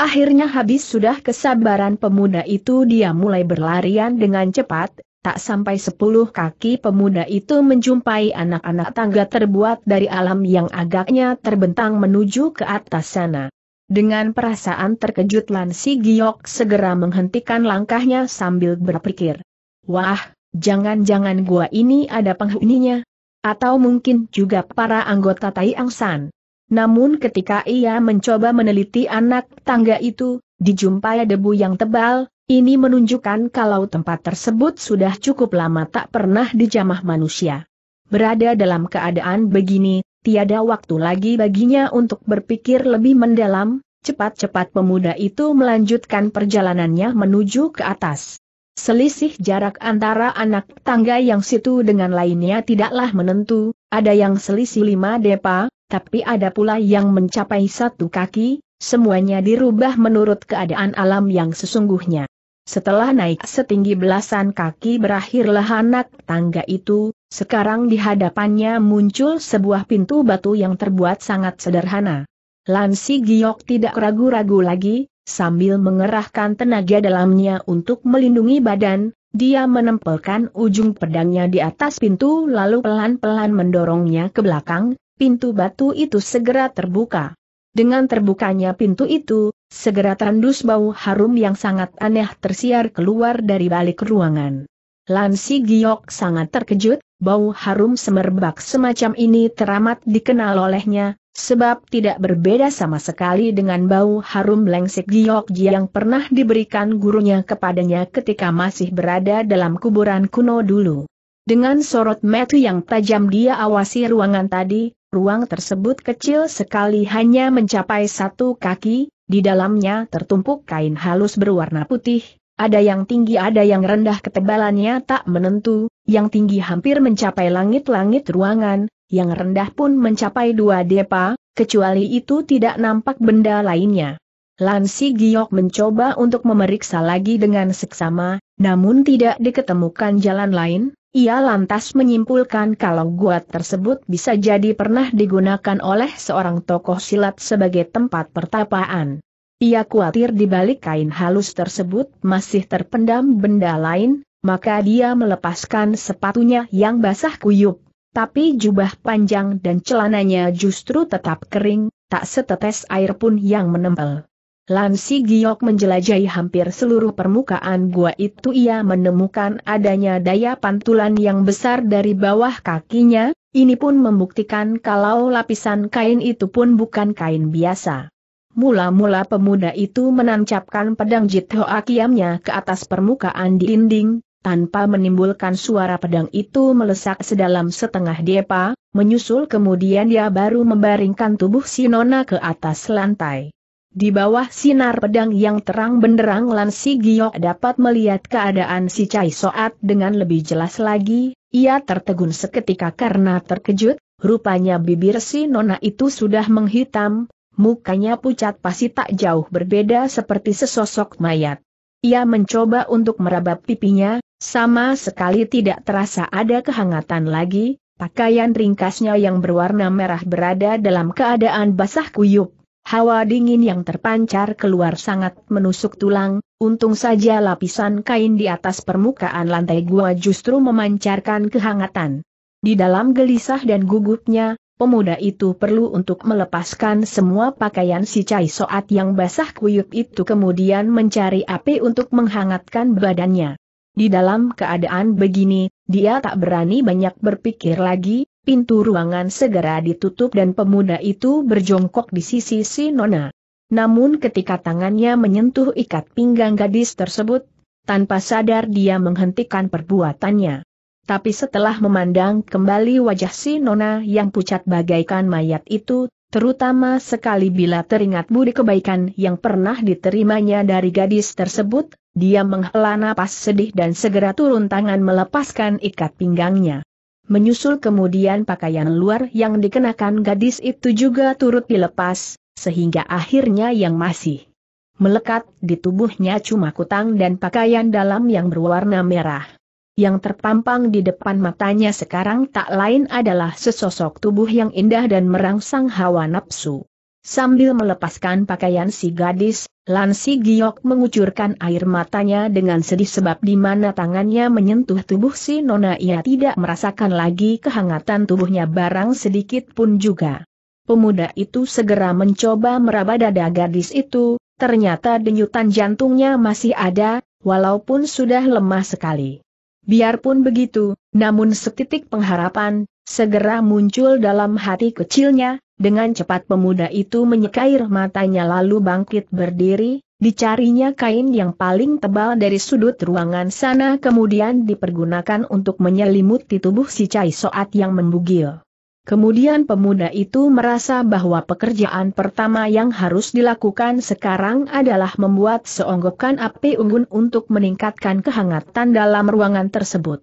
Akhirnya habis sudah kesabaran pemuda itu dia mulai berlarian dengan cepat, Tak sampai sepuluh kaki pemuda itu menjumpai anak-anak tangga terbuat dari alam yang agaknya terbentang menuju ke atas sana. Dengan perasaan terkejut Lansi Si Giok segera menghentikan langkahnya sambil berpikir. Wah, jangan-jangan gua ini ada penghuninya. Atau mungkin juga para anggota Tai Angsan. Namun ketika ia mencoba meneliti anak tangga itu, dijumpai debu yang tebal, ini menunjukkan kalau tempat tersebut sudah cukup lama tak pernah dijamah manusia. Berada dalam keadaan begini, tiada waktu lagi baginya untuk berpikir lebih mendalam, cepat-cepat pemuda itu melanjutkan perjalanannya menuju ke atas. Selisih jarak antara anak tangga yang situ dengan lainnya tidaklah menentu, ada yang selisih lima depa, tapi ada pula yang mencapai satu kaki, semuanya dirubah menurut keadaan alam yang sesungguhnya. Setelah naik setinggi belasan kaki berakhirlah anak tangga itu, sekarang di hadapannya muncul sebuah pintu batu yang terbuat sangat sederhana. Lansi Giok tidak ragu-ragu lagi, sambil mengerahkan tenaga dalamnya untuk melindungi badan, dia menempelkan ujung pedangnya di atas pintu lalu pelan-pelan mendorongnya ke belakang, pintu batu itu segera terbuka. Dengan terbukanya pintu itu, Segera tandus bau harum yang sangat aneh tersiar keluar dari balik ruangan. Lansi Giok sangat terkejut, bau harum semerbak semacam ini teramat dikenal olehnya, sebab tidak berbeda sama sekali dengan bau harum lengsek Giok yang pernah diberikan gurunya kepadanya ketika masih berada dalam kuburan kuno dulu. Dengan sorot metu yang tajam dia awasi ruangan tadi, ruang tersebut kecil sekali hanya mencapai satu kaki, di dalamnya tertumpuk kain halus berwarna putih, ada yang tinggi ada yang rendah ketebalannya tak menentu, yang tinggi hampir mencapai langit-langit ruangan, yang rendah pun mencapai dua depa, kecuali itu tidak nampak benda lainnya. Lansi Giok mencoba untuk memeriksa lagi dengan seksama, namun tidak diketemukan jalan lain, ia lantas menyimpulkan kalau gua tersebut bisa jadi pernah digunakan oleh seorang tokoh silat sebagai tempat pertapaan. Ia khawatir di balik kain halus tersebut masih terpendam benda lain, maka dia melepaskan sepatunya yang basah kuyup. Tapi jubah panjang dan celananya justru tetap kering, tak setetes air pun yang menempel. Lansi Giok menjelajahi hampir seluruh permukaan gua itu ia menemukan adanya daya pantulan yang besar dari bawah kakinya, ini pun membuktikan kalau lapisan kain itu pun bukan kain biasa. Mula-mula pemuda itu menancapkan pedang jitho akiamnya ke atas permukaan dinding, tanpa menimbulkan suara pedang itu melesak sedalam setengah depa, menyusul kemudian dia baru membaringkan tubuh si nona ke atas lantai. Di bawah sinar pedang yang terang benderang Lan Si Giok dapat melihat keadaan si Cai Soat dengan lebih jelas lagi, ia tertegun seketika karena terkejut, rupanya bibir si Nona itu sudah menghitam, mukanya pucat pasti tak jauh berbeda seperti sesosok mayat. Ia mencoba untuk merabap pipinya, sama sekali tidak terasa ada kehangatan lagi, pakaian ringkasnya yang berwarna merah berada dalam keadaan basah kuyup. Hawa dingin yang terpancar keluar sangat menusuk tulang, untung saja lapisan kain di atas permukaan lantai gua justru memancarkan kehangatan. Di dalam gelisah dan gugupnya, pemuda itu perlu untuk melepaskan semua pakaian si Cai Soat yang basah kuyup itu kemudian mencari api untuk menghangatkan badannya. Di dalam keadaan begini, dia tak berani banyak berpikir lagi, Pintu ruangan segera ditutup dan pemuda itu berjongkok di sisi si Nona. Namun ketika tangannya menyentuh ikat pinggang gadis tersebut, tanpa sadar dia menghentikan perbuatannya. Tapi setelah memandang kembali wajah si Nona yang pucat bagaikan mayat itu, terutama sekali bila teringat budi kebaikan yang pernah diterimanya dari gadis tersebut, dia menghela napas sedih dan segera turun tangan melepaskan ikat pinggangnya. Menyusul kemudian pakaian luar yang dikenakan gadis itu juga turut dilepas, sehingga akhirnya yang masih melekat di tubuhnya cuma kutang dan pakaian dalam yang berwarna merah. Yang terpampang di depan matanya sekarang tak lain adalah sesosok tubuh yang indah dan merangsang hawa nafsu. Sambil melepaskan pakaian si gadis, Lansi Giok mengucurkan air matanya dengan sedih sebab di mana tangannya menyentuh tubuh si nona ia tidak merasakan lagi kehangatan tubuhnya barang sedikit pun juga. Pemuda itu segera mencoba meraba dada gadis itu, ternyata denyutan jantungnya masih ada, walaupun sudah lemah sekali. Biarpun begitu, namun setitik pengharapan, segera muncul dalam hati kecilnya, dengan cepat pemuda itu menyekair matanya lalu bangkit berdiri, dicarinya kain yang paling tebal dari sudut ruangan sana kemudian dipergunakan untuk menyelimuti tubuh si Cai Soat yang membugil. Kemudian pemuda itu merasa bahwa pekerjaan pertama yang harus dilakukan sekarang adalah membuat seonggokan api unggun untuk meningkatkan kehangatan dalam ruangan tersebut.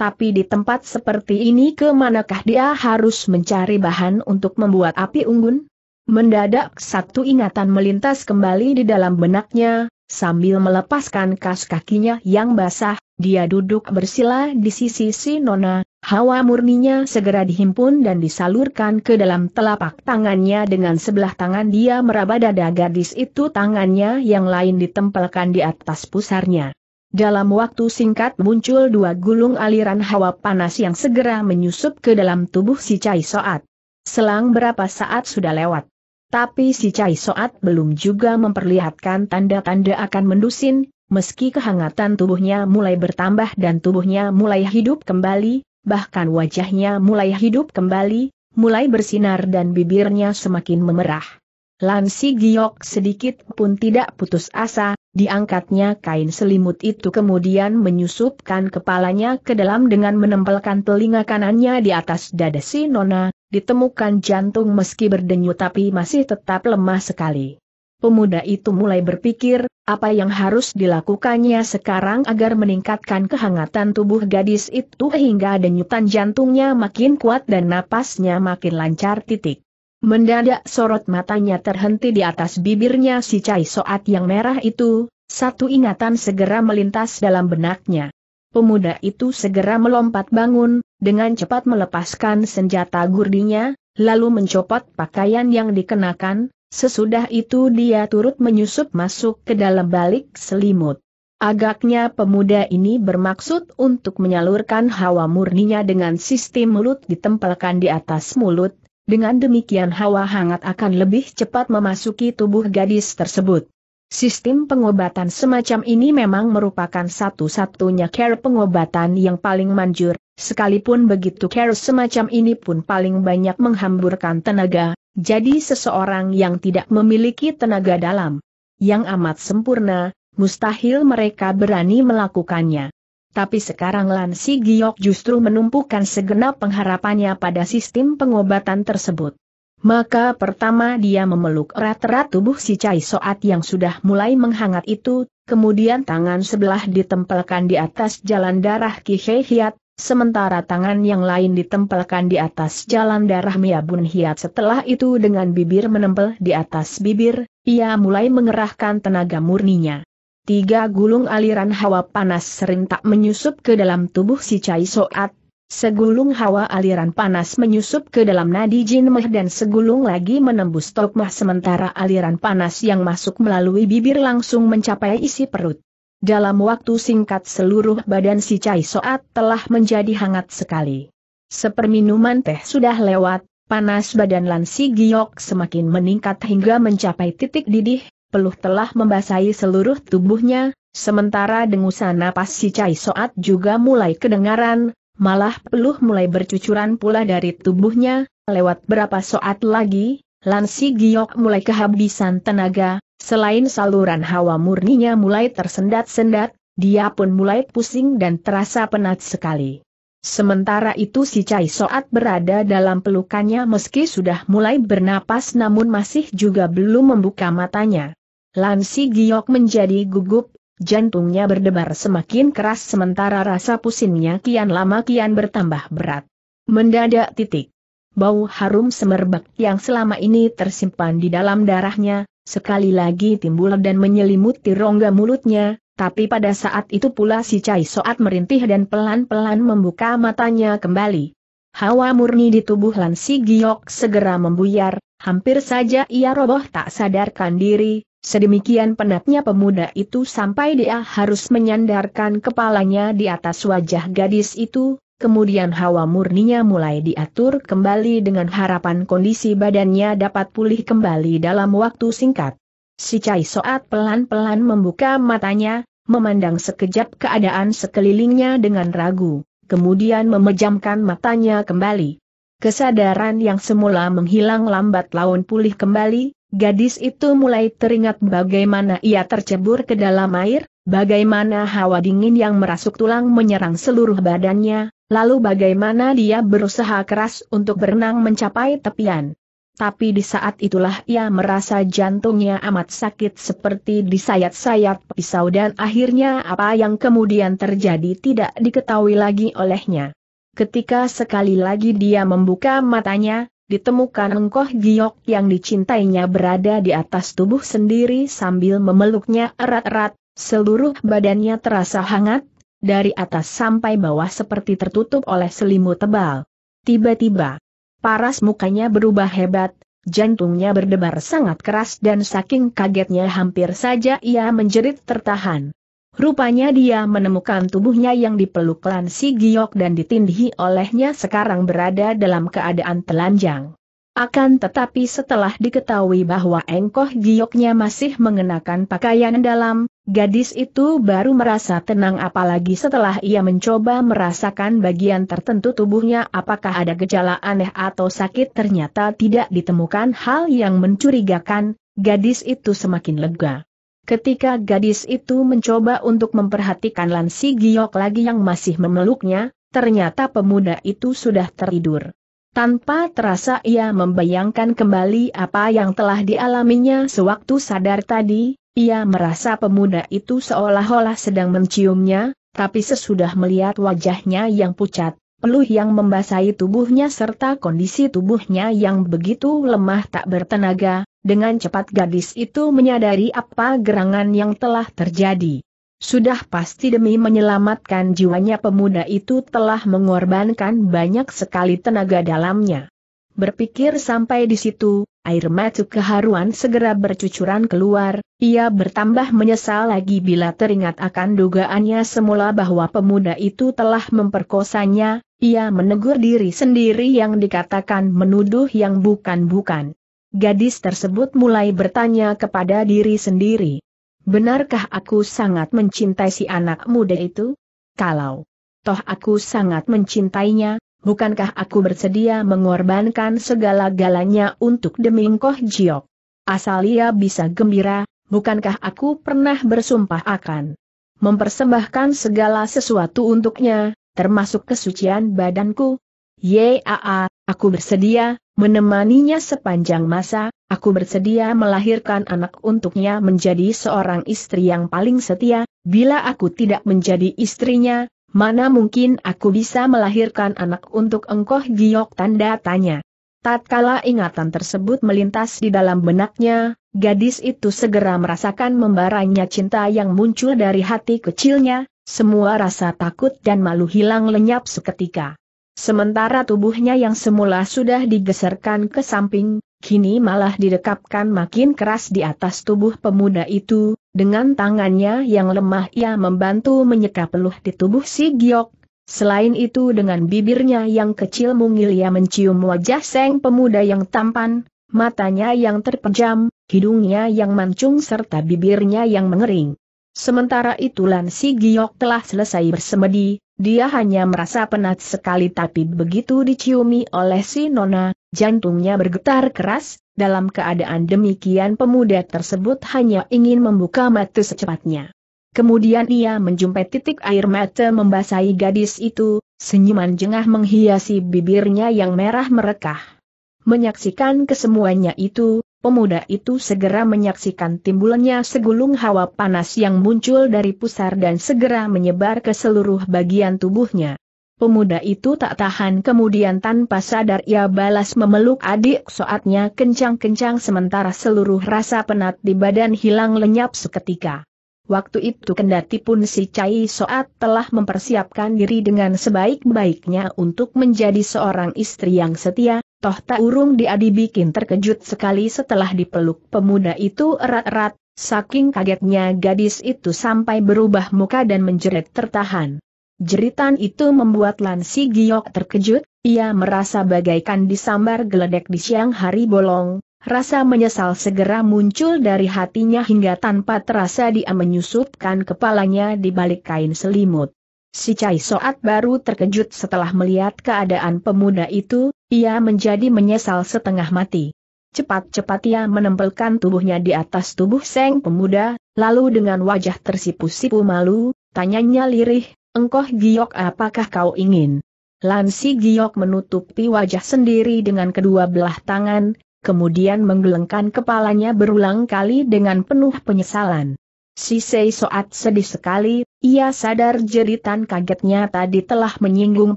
Tapi di tempat seperti ini kemanakah dia harus mencari bahan untuk membuat api unggun? Mendadak satu ingatan melintas kembali di dalam benaknya, sambil melepaskan kas kakinya yang basah, dia duduk bersila di sisi si Nona, hawa murninya segera dihimpun dan disalurkan ke dalam telapak tangannya dengan sebelah tangan dia meraba dada gadis itu tangannya yang lain ditempelkan di atas pusarnya. Dalam waktu singkat muncul dua gulung aliran hawa panas yang segera menyusup ke dalam tubuh si Cai Soat. Selang berapa saat sudah lewat. Tapi si Cai Soat belum juga memperlihatkan tanda-tanda akan mendusin, meski kehangatan tubuhnya mulai bertambah dan tubuhnya mulai hidup kembali, bahkan wajahnya mulai hidup kembali, mulai bersinar dan bibirnya semakin memerah. Lansi Giok sedikit pun tidak putus asa, diangkatnya kain selimut itu kemudian menyusupkan kepalanya ke dalam dengan menempelkan telinga kanannya di atas dada si Nona, ditemukan jantung meski berdenyut tapi masih tetap lemah sekali. Pemuda itu mulai berpikir, apa yang harus dilakukannya sekarang agar meningkatkan kehangatan tubuh gadis itu hingga denyutan jantungnya makin kuat dan napasnya makin lancar titik. Mendadak sorot matanya terhenti di atas bibirnya si Cai Soat yang merah itu, satu ingatan segera melintas dalam benaknya. Pemuda itu segera melompat bangun, dengan cepat melepaskan senjata gurdinya, lalu mencopot pakaian yang dikenakan, sesudah itu dia turut menyusup masuk ke dalam balik selimut. Agaknya pemuda ini bermaksud untuk menyalurkan hawa murninya dengan sistem mulut ditempelkan di atas mulut, dengan demikian hawa hangat akan lebih cepat memasuki tubuh gadis tersebut. Sistem pengobatan semacam ini memang merupakan satu-satunya care pengobatan yang paling manjur, sekalipun begitu care semacam ini pun paling banyak menghamburkan tenaga, jadi seseorang yang tidak memiliki tenaga dalam yang amat sempurna, mustahil mereka berani melakukannya. Tapi sekarang Lan Si Giok justru menumpukan segenap pengharapannya pada sistem pengobatan tersebut. Maka pertama dia memeluk erat-erat tubuh si Cai Soat yang sudah mulai menghangat itu, kemudian tangan sebelah ditempelkan di atas jalan darah Ki Hei Hiat, sementara tangan yang lain ditempelkan di atas jalan darah Mia Bun Hiat. Setelah itu dengan bibir menempel di atas bibir, ia mulai mengerahkan tenaga murninya tiga gulung aliran hawa panas serentak menyusup ke dalam tubuh si Cai Soat, segulung hawa aliran panas menyusup ke dalam nadi Jin Meh dan segulung lagi menembus Tok sementara aliran panas yang masuk melalui bibir langsung mencapai isi perut. Dalam waktu singkat seluruh badan si Cai Soat telah menjadi hangat sekali. Seperminuman teh sudah lewat, panas badan Lan Si Giok semakin meningkat hingga mencapai titik didih, peluh telah membasahi seluruh tubuhnya, sementara dengusan napas si Cai Soat juga mulai kedengaran, malah peluh mulai bercucuran pula dari tubuhnya, lewat berapa soat lagi, Lansi Giok mulai kehabisan tenaga, selain saluran hawa murninya mulai tersendat-sendat, dia pun mulai pusing dan terasa penat sekali. Sementara itu si Cai Soat berada dalam pelukannya meski sudah mulai bernapas namun masih juga belum membuka matanya. Lansi Giok menjadi gugup, jantungnya berdebar semakin keras sementara rasa pusingnya kian lama kian bertambah berat. Mendadak titik. Bau harum semerbak yang selama ini tersimpan di dalam darahnya, sekali lagi timbul dan menyelimuti rongga mulutnya, tapi pada saat itu pula si Cai Soat merintih dan pelan-pelan membuka matanya kembali. Hawa murni di tubuh Lansi Giok segera membuyar, hampir saja ia roboh tak sadarkan diri, Sedemikian penatnya pemuda itu sampai dia harus menyandarkan kepalanya di atas wajah gadis itu, kemudian hawa murninya mulai diatur kembali dengan harapan kondisi badannya dapat pulih kembali dalam waktu singkat. Si Cai Soat pelan-pelan membuka matanya, memandang sekejap keadaan sekelilingnya dengan ragu, kemudian memejamkan matanya kembali. Kesadaran yang semula menghilang lambat laun pulih kembali, Gadis itu mulai teringat bagaimana ia tercebur ke dalam air, bagaimana hawa dingin yang merasuk tulang menyerang seluruh badannya, lalu bagaimana dia berusaha keras untuk berenang mencapai tepian. Tapi di saat itulah ia merasa jantungnya amat sakit seperti disayat-sayat pisau dan akhirnya apa yang kemudian terjadi tidak diketahui lagi olehnya. Ketika sekali lagi dia membuka matanya, ditemukan engkoh giok yang dicintainya berada di atas tubuh sendiri sambil memeluknya erat-erat, seluruh badannya terasa hangat, dari atas sampai bawah seperti tertutup oleh selimut tebal. Tiba-tiba, paras mukanya berubah hebat, jantungnya berdebar sangat keras dan saking kagetnya hampir saja ia menjerit tertahan. Rupanya dia menemukan tubuhnya yang dipeluk Lan Si Giok dan ditindih olehnya sekarang berada dalam keadaan telanjang. Akan tetapi setelah diketahui bahwa engkoh gioknya masih mengenakan pakaian dalam, gadis itu baru merasa tenang apalagi setelah ia mencoba merasakan bagian tertentu tubuhnya apakah ada gejala aneh atau sakit ternyata tidak ditemukan hal yang mencurigakan, gadis itu semakin lega. Ketika gadis itu mencoba untuk memperhatikan Lansi Giok lagi yang masih memeluknya, ternyata pemuda itu sudah tertidur. Tanpa terasa ia membayangkan kembali apa yang telah dialaminya sewaktu sadar tadi, ia merasa pemuda itu seolah-olah sedang menciumnya, tapi sesudah melihat wajahnya yang pucat, peluh yang membasahi tubuhnya serta kondisi tubuhnya yang begitu lemah tak bertenaga, dengan cepat gadis itu menyadari apa gerangan yang telah terjadi. Sudah pasti demi menyelamatkan jiwanya pemuda itu telah mengorbankan banyak sekali tenaga dalamnya. Berpikir sampai di situ, air mata keharuan segera bercucuran keluar, ia bertambah menyesal lagi bila teringat akan dugaannya semula bahwa pemuda itu telah memperkosanya, ia menegur diri sendiri yang dikatakan menuduh yang bukan-bukan. Gadis tersebut mulai bertanya kepada diri sendiri. Benarkah aku sangat mencintai si anak muda itu? Kalau toh aku sangat mencintainya, bukankah aku bersedia mengorbankan segala-galanya untuk demi Koh Jiok? Asal ia bisa gembira, bukankah aku pernah bersumpah akan mempersembahkan segala sesuatu untuknya, termasuk kesucian badanku? Yaa, aku bersedia, menemaninya sepanjang masa, aku bersedia melahirkan anak untuknya menjadi seorang istri yang paling setia, bila aku tidak menjadi istrinya, mana mungkin aku bisa melahirkan anak untuk engkoh giok tanda tanya. Tatkala ingatan tersebut melintas di dalam benaknya, gadis itu segera merasakan membaranya cinta yang muncul dari hati kecilnya, semua rasa takut dan malu hilang lenyap seketika. Sementara tubuhnya yang semula sudah digeserkan ke samping, kini malah didekapkan makin keras di atas tubuh pemuda itu, dengan tangannya yang lemah ia membantu menyeka peluh di tubuh si Giok. Selain itu dengan bibirnya yang kecil mungil ia mencium wajah seng pemuda yang tampan, matanya yang terpejam, hidungnya yang mancung serta bibirnya yang mengering. Sementara itulah Si Giok telah selesai bersemedi, dia hanya merasa penat sekali tapi begitu diciumi oleh si Nona, jantungnya bergetar keras, dalam keadaan demikian pemuda tersebut hanya ingin membuka mata secepatnya. Kemudian ia menjumpai titik air mata membasahi gadis itu, senyuman jengah menghiasi bibirnya yang merah merekah. Menyaksikan kesemuanya itu, pemuda itu segera menyaksikan timbulnya segulung hawa panas yang muncul dari pusar dan segera menyebar ke seluruh bagian tubuhnya. Pemuda itu tak tahan kemudian tanpa sadar ia balas memeluk adik soatnya kencang-kencang sementara seluruh rasa penat di badan hilang lenyap seketika. Waktu itu kendati pun si Cai Soat telah mempersiapkan diri dengan sebaik-baiknya untuk menjadi seorang istri yang setia, Toh tak urung dia dibikin terkejut sekali setelah dipeluk pemuda itu erat-erat, saking kagetnya gadis itu sampai berubah muka dan menjerit tertahan. Jeritan itu membuat Lansi Giok terkejut, ia merasa bagaikan disambar geledek di siang hari bolong, rasa menyesal segera muncul dari hatinya hingga tanpa terasa dia menyusupkan kepalanya di balik kain selimut. Si Cai Soat baru terkejut setelah melihat keadaan pemuda itu, ia menjadi menyesal setengah mati. Cepat-cepat ia menempelkan tubuhnya di atas tubuh Seng pemuda, lalu dengan wajah tersipu-sipu malu, tanyanya lirih, engkoh giok apakah kau ingin? Lansi giok menutupi wajah sendiri dengan kedua belah tangan, kemudian menggelengkan kepalanya berulang kali dengan penuh penyesalan. Si Cai Soat sedih sekali, ia sadar jeritan kagetnya tadi telah menyinggung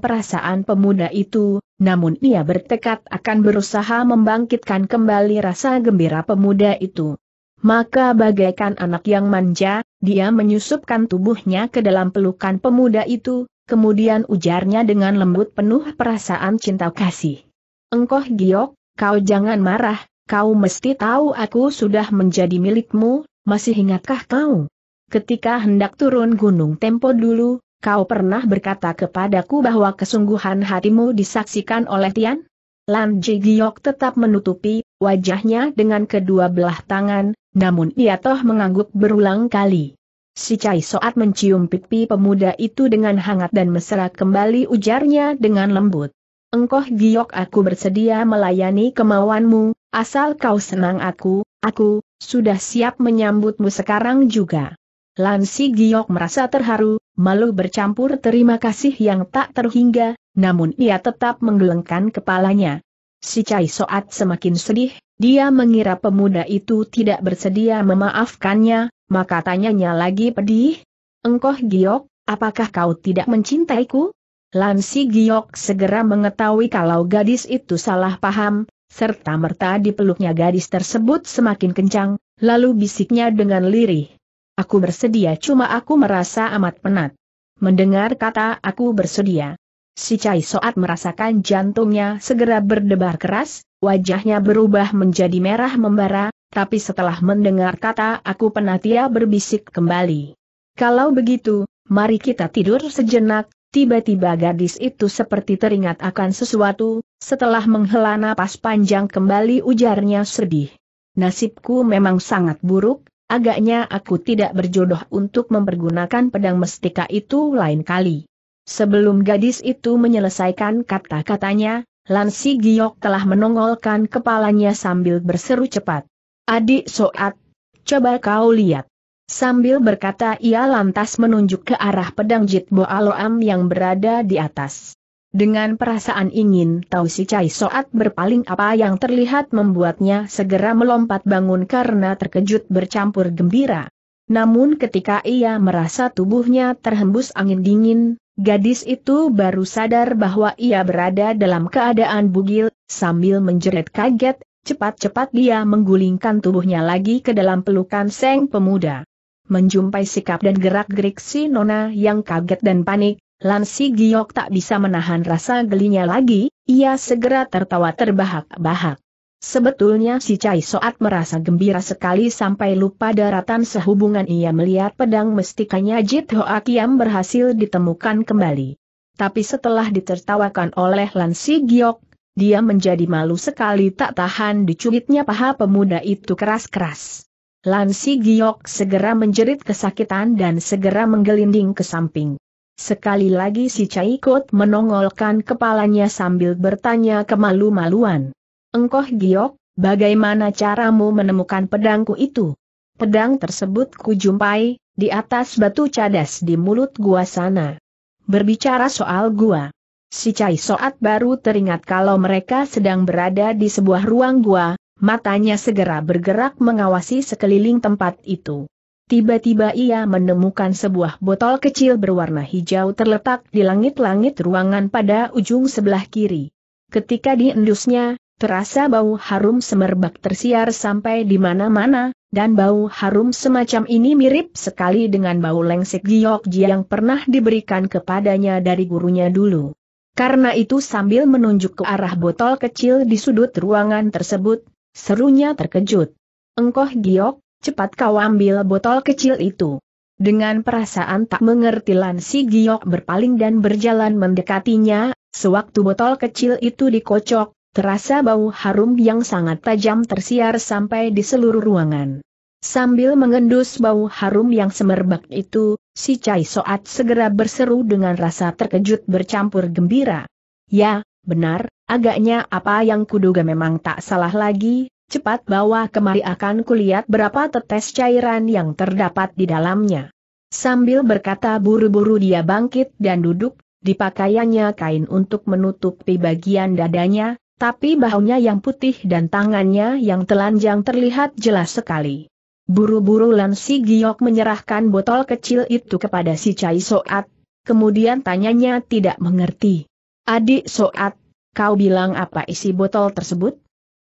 perasaan pemuda itu, namun ia bertekad akan berusaha membangkitkan kembali rasa gembira pemuda itu. Maka bagaikan anak yang manja, dia menyusupkan tubuhnya ke dalam pelukan pemuda itu, kemudian ujarnya dengan lembut penuh perasaan cinta kasih. Engkoh giok, kau jangan marah, kau mesti tahu aku sudah menjadi milikmu, masih ingatkah kau? Ketika hendak turun gunung tempo dulu, kau pernah berkata kepadaku bahwa kesungguhan hatimu disaksikan oleh Tian? Lan Jigiok tetap menutupi wajahnya dengan kedua belah tangan, namun ia toh mengangguk berulang kali. Si Cai Soat mencium pipi pemuda itu dengan hangat dan mesra kembali ujarnya dengan lembut. Engkoh giok aku bersedia melayani kemauanmu, asal kau senang aku, aku, sudah siap menyambutmu sekarang juga. Lansi Giok merasa terharu, malu bercampur terima kasih yang tak terhingga, namun ia tetap menggelengkan kepalanya. Si Cai Soat semakin sedih, dia mengira pemuda itu tidak bersedia memaafkannya, maka tanyanya lagi pedih. Engkoh Giok, apakah kau tidak mencintaiku? Lansi Giok segera mengetahui kalau gadis itu salah paham, serta merta dipeluknya gadis tersebut semakin kencang, lalu bisiknya dengan lirih. Aku bersedia cuma aku merasa amat penat. Mendengar kata aku bersedia. Si Cai Soat merasakan jantungnya segera berdebar keras, wajahnya berubah menjadi merah membara, tapi setelah mendengar kata aku penat ia berbisik kembali. Kalau begitu, mari kita tidur sejenak, tiba-tiba gadis itu seperti teringat akan sesuatu, setelah menghela napas panjang kembali ujarnya sedih. Nasibku memang sangat buruk, agaknya aku tidak berjodoh untuk mempergunakan pedang mestika itu lain kali. Sebelum gadis itu menyelesaikan kata-katanya, Lansi Giok telah menongolkan kepalanya sambil berseru cepat. Adik Soat, coba kau lihat. Sambil berkata ia lantas menunjuk ke arah pedang Jitbo Aloam yang berada di atas. Dengan perasaan ingin tahu si Cai Soat berpaling apa yang terlihat membuatnya segera melompat bangun karena terkejut bercampur gembira. Namun ketika ia merasa tubuhnya terhembus angin dingin, gadis itu baru sadar bahwa ia berada dalam keadaan bugil, sambil menjerit kaget, cepat-cepat dia menggulingkan tubuhnya lagi ke dalam pelukan seng pemuda. Menjumpai sikap dan gerak-gerik si Nona yang kaget dan panik, Lansi Giok tak bisa menahan rasa gelinya lagi, ia segera tertawa terbahak-bahak. Sebetulnya si Cai Soat merasa gembira sekali sampai lupa daratan sehubungan ia melihat pedang mestikanya Jit Hoa Kiam berhasil ditemukan kembali. Tapi setelah ditertawakan oleh Lansi Giok, dia menjadi malu sekali tak tahan dicubitnya paha pemuda itu keras-keras. Lansi Giok segera menjerit kesakitan dan segera menggelinding ke samping. Sekali lagi si Caikot menongolkan kepalanya sambil bertanya kemalu-maluan. Engkoh giok, bagaimana caramu menemukan pedangku itu? Pedang tersebut kujumpai, di atas batu cadas di mulut gua sana. Berbicara soal gua. Si Cai Soat baru teringat kalau mereka sedang berada di sebuah ruang gua, matanya segera bergerak mengawasi sekeliling tempat itu. Tiba-tiba ia menemukan sebuah botol kecil berwarna hijau terletak di langit-langit ruangan pada ujung sebelah kiri. Ketika diendusnya, terasa bau harum semerbak tersiar sampai di mana-mana, dan bau harum semacam ini mirip sekali dengan bau lengsek giokji yang pernah diberikan kepadanya dari gurunya dulu. Karena itu sambil menunjuk ke arah botol kecil di sudut ruangan tersebut, serunya terkejut. Engkoh giok, Cepat kau ambil botol kecil itu. Dengan perasaan tak mengerti Lan Si Giok berpaling dan berjalan mendekatinya, sewaktu botol kecil itu dikocok, terasa bau harum yang sangat tajam tersiar sampai di seluruh ruangan. Sambil mengendus bau harum yang semerbak itu, si Cai Soat segera berseru dengan rasa terkejut bercampur gembira. Ya, benar, agaknya apa yang kuduga memang tak salah lagi, cepat bawa kemari akan kulihat berapa tetes cairan yang terdapat di dalamnya. Sambil berkata buru-buru dia bangkit dan duduk, dipakaiannya kain untuk menutupi bagian dadanya, tapi bahunya yang putih dan tangannya yang telanjang terlihat jelas sekali. Buru-buru Lan Si Giok menyerahkan botol kecil itu kepada si Cai Soat, kemudian tanyanya tidak mengerti. Adik Soat, kau bilang apa isi botol tersebut?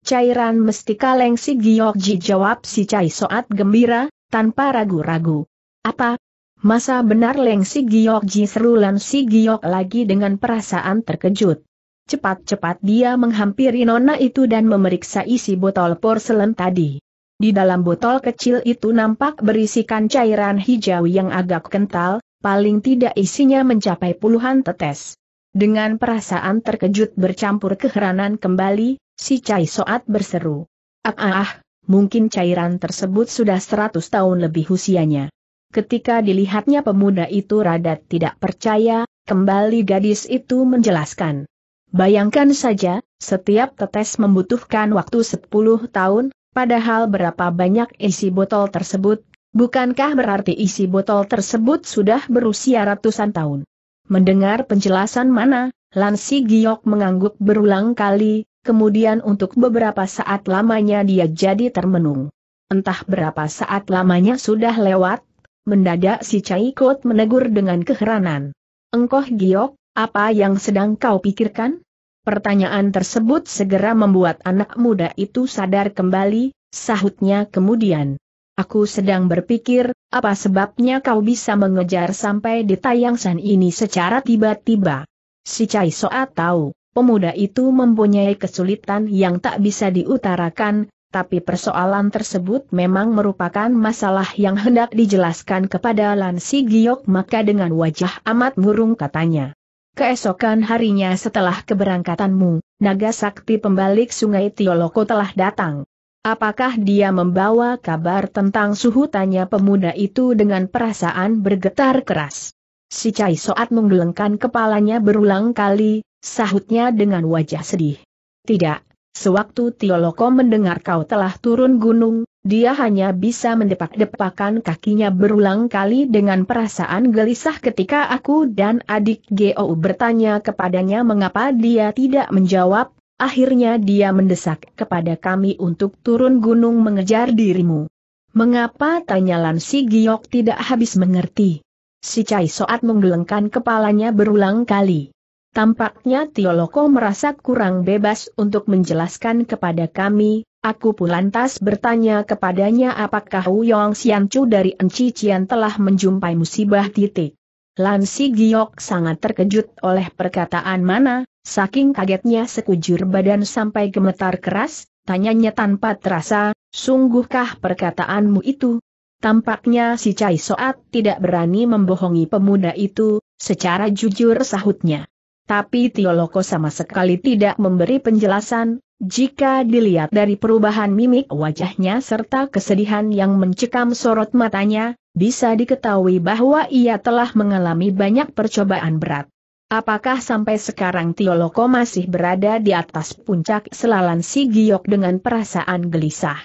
cairan mesti kaleng si Giokji jawab si Cai Soat gembira, tanpa ragu-ragu. Apa? Masa benar lengsi Giokji seru si Giok lagi dengan perasaan terkejut. Cepat-cepat dia menghampiri nona itu dan memeriksa isi botol porselen tadi. Di dalam botol kecil itu nampak berisikan cairan hijau yang agak kental, paling tidak isinya mencapai puluhan tetes. Dengan perasaan terkejut bercampur keheranan kembali, Si Cai Soat berseru. Ah, ah, ah, mungkin cairan tersebut sudah seratus tahun lebih usianya. Ketika dilihatnya pemuda itu Radat tidak percaya, kembali gadis itu menjelaskan. Bayangkan saja, setiap tetes membutuhkan waktu 10 tahun, padahal berapa banyak isi botol tersebut, bukankah berarti isi botol tersebut sudah berusia ratusan tahun? Mendengar penjelasan mana, Lansi Giok mengangguk berulang kali, kemudian untuk beberapa saat lamanya dia jadi termenung. Entah berapa saat lamanya sudah lewat, mendadak si Cai Caikot menegur dengan keheranan. Engkoh giok, apa yang sedang kau pikirkan? Pertanyaan tersebut segera membuat anak muda itu sadar kembali, sahutnya kemudian. Aku sedang berpikir, apa sebabnya kau bisa mengejar sampai di tayangsan ini secara tiba-tiba? Si Cai Soat tahu, pemuda itu mempunyai kesulitan yang tak bisa diutarakan, tapi persoalan tersebut memang merupakan masalah yang hendak dijelaskan kepada Lansi Giok maka dengan wajah amat murung katanya. Keesokan harinya setelah keberangkatanmu, naga sakti pembalik sungai Tioloko telah datang. Apakah dia membawa kabar tentang suhu tanya pemuda itu dengan perasaan bergetar keras? Si Cai Soat menggelengkan kepalanya berulang kali, Sahutnya dengan wajah sedih. Tidak, sewaktu Tioloko mendengar kau telah turun gunung, dia hanya bisa mendepak-depakan kakinya berulang kali dengan perasaan gelisah ketika aku dan adik Geo bertanya kepadanya mengapa dia tidak menjawab, akhirnya dia mendesak kepada kami untuk turun gunung mengejar dirimu. Mengapa tanya si Giok tidak habis mengerti? Si Cai Soat menggelengkan kepalanya berulang kali. Tampaknya Tioloko merasa kurang bebas untuk menjelaskan kepada kami, aku pun lantas bertanya kepadanya apakah Uyong Siancu dari Cian telah menjumpai musibah titik. Lansi Giok sangat terkejut oleh perkataan mana, saking kagetnya sekujur badan sampai gemetar keras, tanyanya tanpa terasa, sungguhkah perkataanmu itu? Tampaknya si Cai Soat tidak berani membohongi pemuda itu, secara jujur sahutnya. Tapi Tioloko sama sekali tidak memberi penjelasan, jika dilihat dari perubahan mimik wajahnya serta kesedihan yang mencekam sorot matanya, bisa diketahui bahwa ia telah mengalami banyak percobaan berat. Apakah sampai sekarang Tioloko masih berada di atas puncak selalan si Giok dengan perasaan gelisah?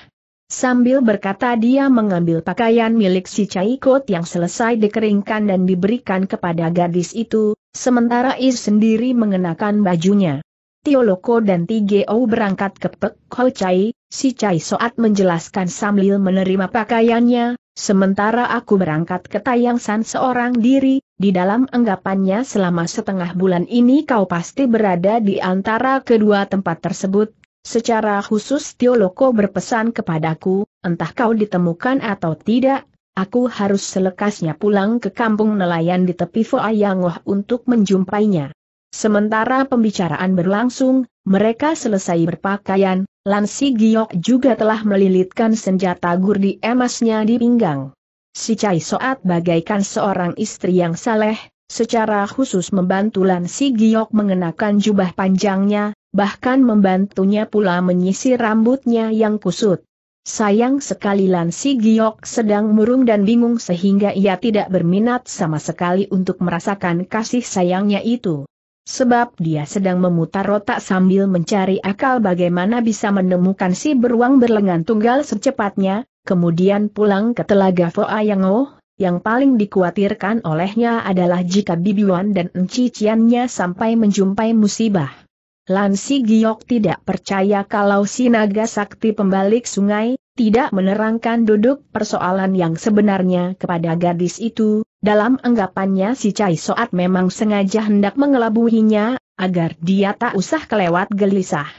Sambil berkata dia mengambil pakaian milik si Caikot yang selesai dikeringkan dan diberikan kepada gadis itu, Sementara Is sendiri mengenakan bajunya. Tioloko dan Tigo berangkat ke Pek Ho Chai, si Chai Soat menjelaskan sambil menerima pakaiannya, sementara aku berangkat ke Tayang San seorang diri, di dalam anggapannya selama setengah bulan ini kau pasti berada di antara kedua tempat tersebut. Secara khusus Tioloko berpesan kepadaku, entah kau ditemukan atau tidak, Aku harus selekasnya pulang ke kampung nelayan di tepi Foayangoh untuk menjumpainya. Sementara pembicaraan berlangsung, mereka selesai berpakaian, Lansi Giok juga telah melilitkan senjata gurdi emasnya di pinggang. Si Cai Soat bagaikan seorang istri yang saleh, secara khusus membantu Lansi Giok mengenakan jubah panjangnya, bahkan membantunya pula menyisir rambutnya yang kusut. Sayang sekali Lan Giok sedang murung dan bingung sehingga ia tidak berminat sama sekali untuk merasakan kasih sayangnya itu. Sebab dia sedang memutar otak sambil mencari akal bagaimana bisa menemukan si beruang berlengan tunggal secepatnya, kemudian pulang ke telaga Foa Yang Oh, yang paling dikhawatirkan olehnya adalah jika Bibiwan dan Enciciannya sampai menjumpai musibah. Lansi Giok tidak percaya kalau si naga sakti pembalik sungai, tidak menerangkan duduk persoalan yang sebenarnya kepada gadis itu, dalam anggapannya si Cai Soat memang sengaja hendak mengelabuhinya, agar dia tak usah kelewat gelisah.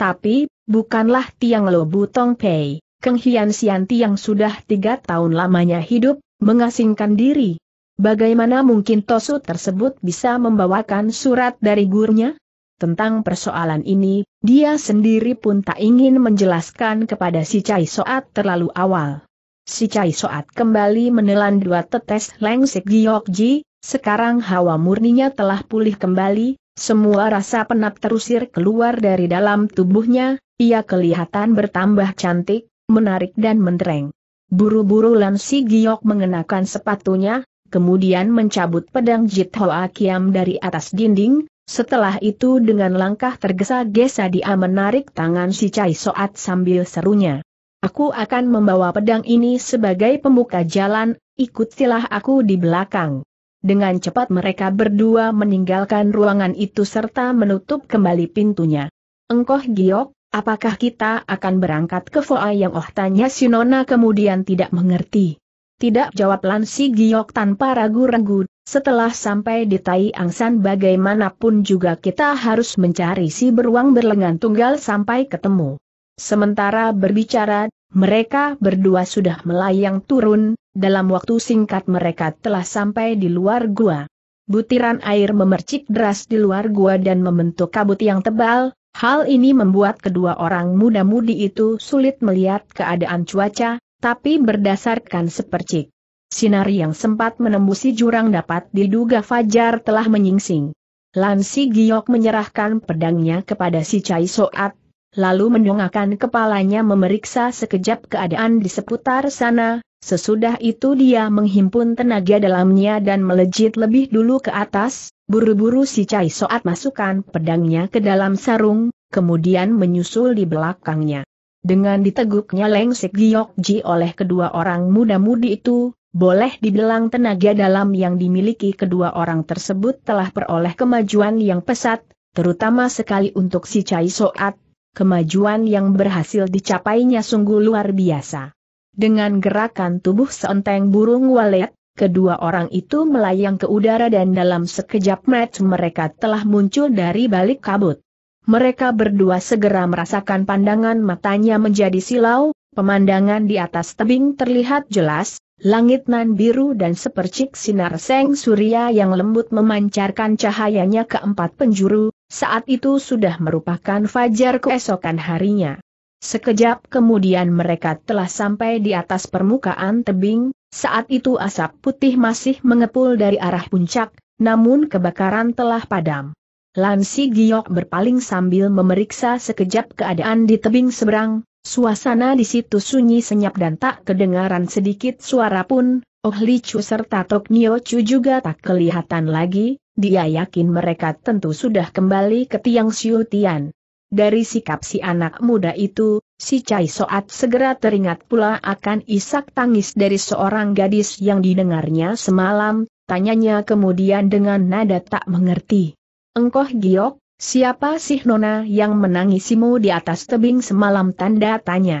Tapi, bukanlah Tiang Lo Butong Pei, Keng Hian Sianti yang sudah tiga tahun lamanya hidup, mengasingkan diri. Bagaimana mungkin Tosu tersebut bisa membawakan surat dari gurunya? Tentang persoalan ini, dia sendiri pun tak ingin menjelaskan kepada si Cai Soat terlalu awal. Si Cai Soat kembali menelan dua tetes lengsek Giokji, sekarang hawa murninya telah pulih kembali, semua rasa penat terusir keluar dari dalam tubuhnya, ia kelihatan bertambah cantik, menarik dan mentereng. Buru-buru Lan Si Giok mengenakan sepatunya, kemudian mencabut pedang Jit Hoa Kiam dari atas dinding, setelah itu dengan langkah tergesa-gesa dia menarik tangan si Cai Soat sambil serunya. Aku akan membawa pedang ini sebagai pembuka jalan, ikutilah aku di belakang. Dengan cepat mereka berdua meninggalkan ruangan itu serta menutup kembali pintunya. Engkoh Giok, apakah kita akan berangkat ke Foa yang oh tanya Sinona kemudian tidak mengerti. Tidak jawab Lansi Giok tanpa ragu-ragu, setelah sampai di Tai Angsan bagaimanapun juga kita harus mencari si beruang berlengan tunggal sampai ketemu. Sementara berbicara, mereka berdua sudah melayang turun, dalam waktu singkat mereka telah sampai di luar gua. Butiran air memercik deras di luar gua dan membentuk kabut yang tebal, hal ini membuat kedua orang muda-mudi itu sulit melihat keadaan cuaca, tapi berdasarkan sepercik Sinar yang sempat menembusi jurang dapat diduga Fajar telah menyingsing. Lansi Giok menyerahkan pedangnya kepada si Chai Soat, lalu mendongakkan kepalanya memeriksa sekejap keadaan di seputar sana, sesudah itu dia menghimpun tenaga dalamnya dan melejit lebih dulu ke atas, buru-buru si Chai Soat masukkan pedangnya ke dalam sarung, kemudian menyusul di belakangnya. Dengan diteguknya lengsek Giok Ji oleh kedua orang muda-mudi itu, boleh dibilang tenaga dalam yang dimiliki kedua orang tersebut telah peroleh kemajuan yang pesat, terutama sekali untuk si Cai Soat, kemajuan yang berhasil dicapainya sungguh luar biasa. Dengan gerakan tubuh seenteng burung walet, kedua orang itu melayang ke udara dan dalam sekejap match mereka telah muncul dari balik kabut. Mereka berdua segera merasakan pandangan matanya menjadi silau, pemandangan di atas tebing terlihat jelas, Langit nan biru dan sepercik sinar seng surya yang lembut memancarkan cahayanya ke empat penjuru, saat itu sudah merupakan fajar keesokan harinya. Sekejap kemudian mereka telah sampai di atas permukaan tebing, saat itu asap putih masih mengepul dari arah puncak, namun kebakaran telah padam. Lansi Giok berpaling sambil memeriksa sekejap keadaan di tebing seberang, Suasana di situ sunyi senyap dan tak kedengaran sedikit suara pun, Oh Li Chu serta Tok Nio Chu juga tak kelihatan lagi, dia yakin mereka tentu sudah kembali ke Tiang Siutian. Tian. Dari sikap si anak muda itu, si Cai Soat segera teringat pula akan isak tangis dari seorang gadis yang didengarnya semalam, tanyanya kemudian dengan nada tak mengerti. Engkoh giok, Siapa sih Nona yang menangisimu di atas tebing semalam tanda tanya?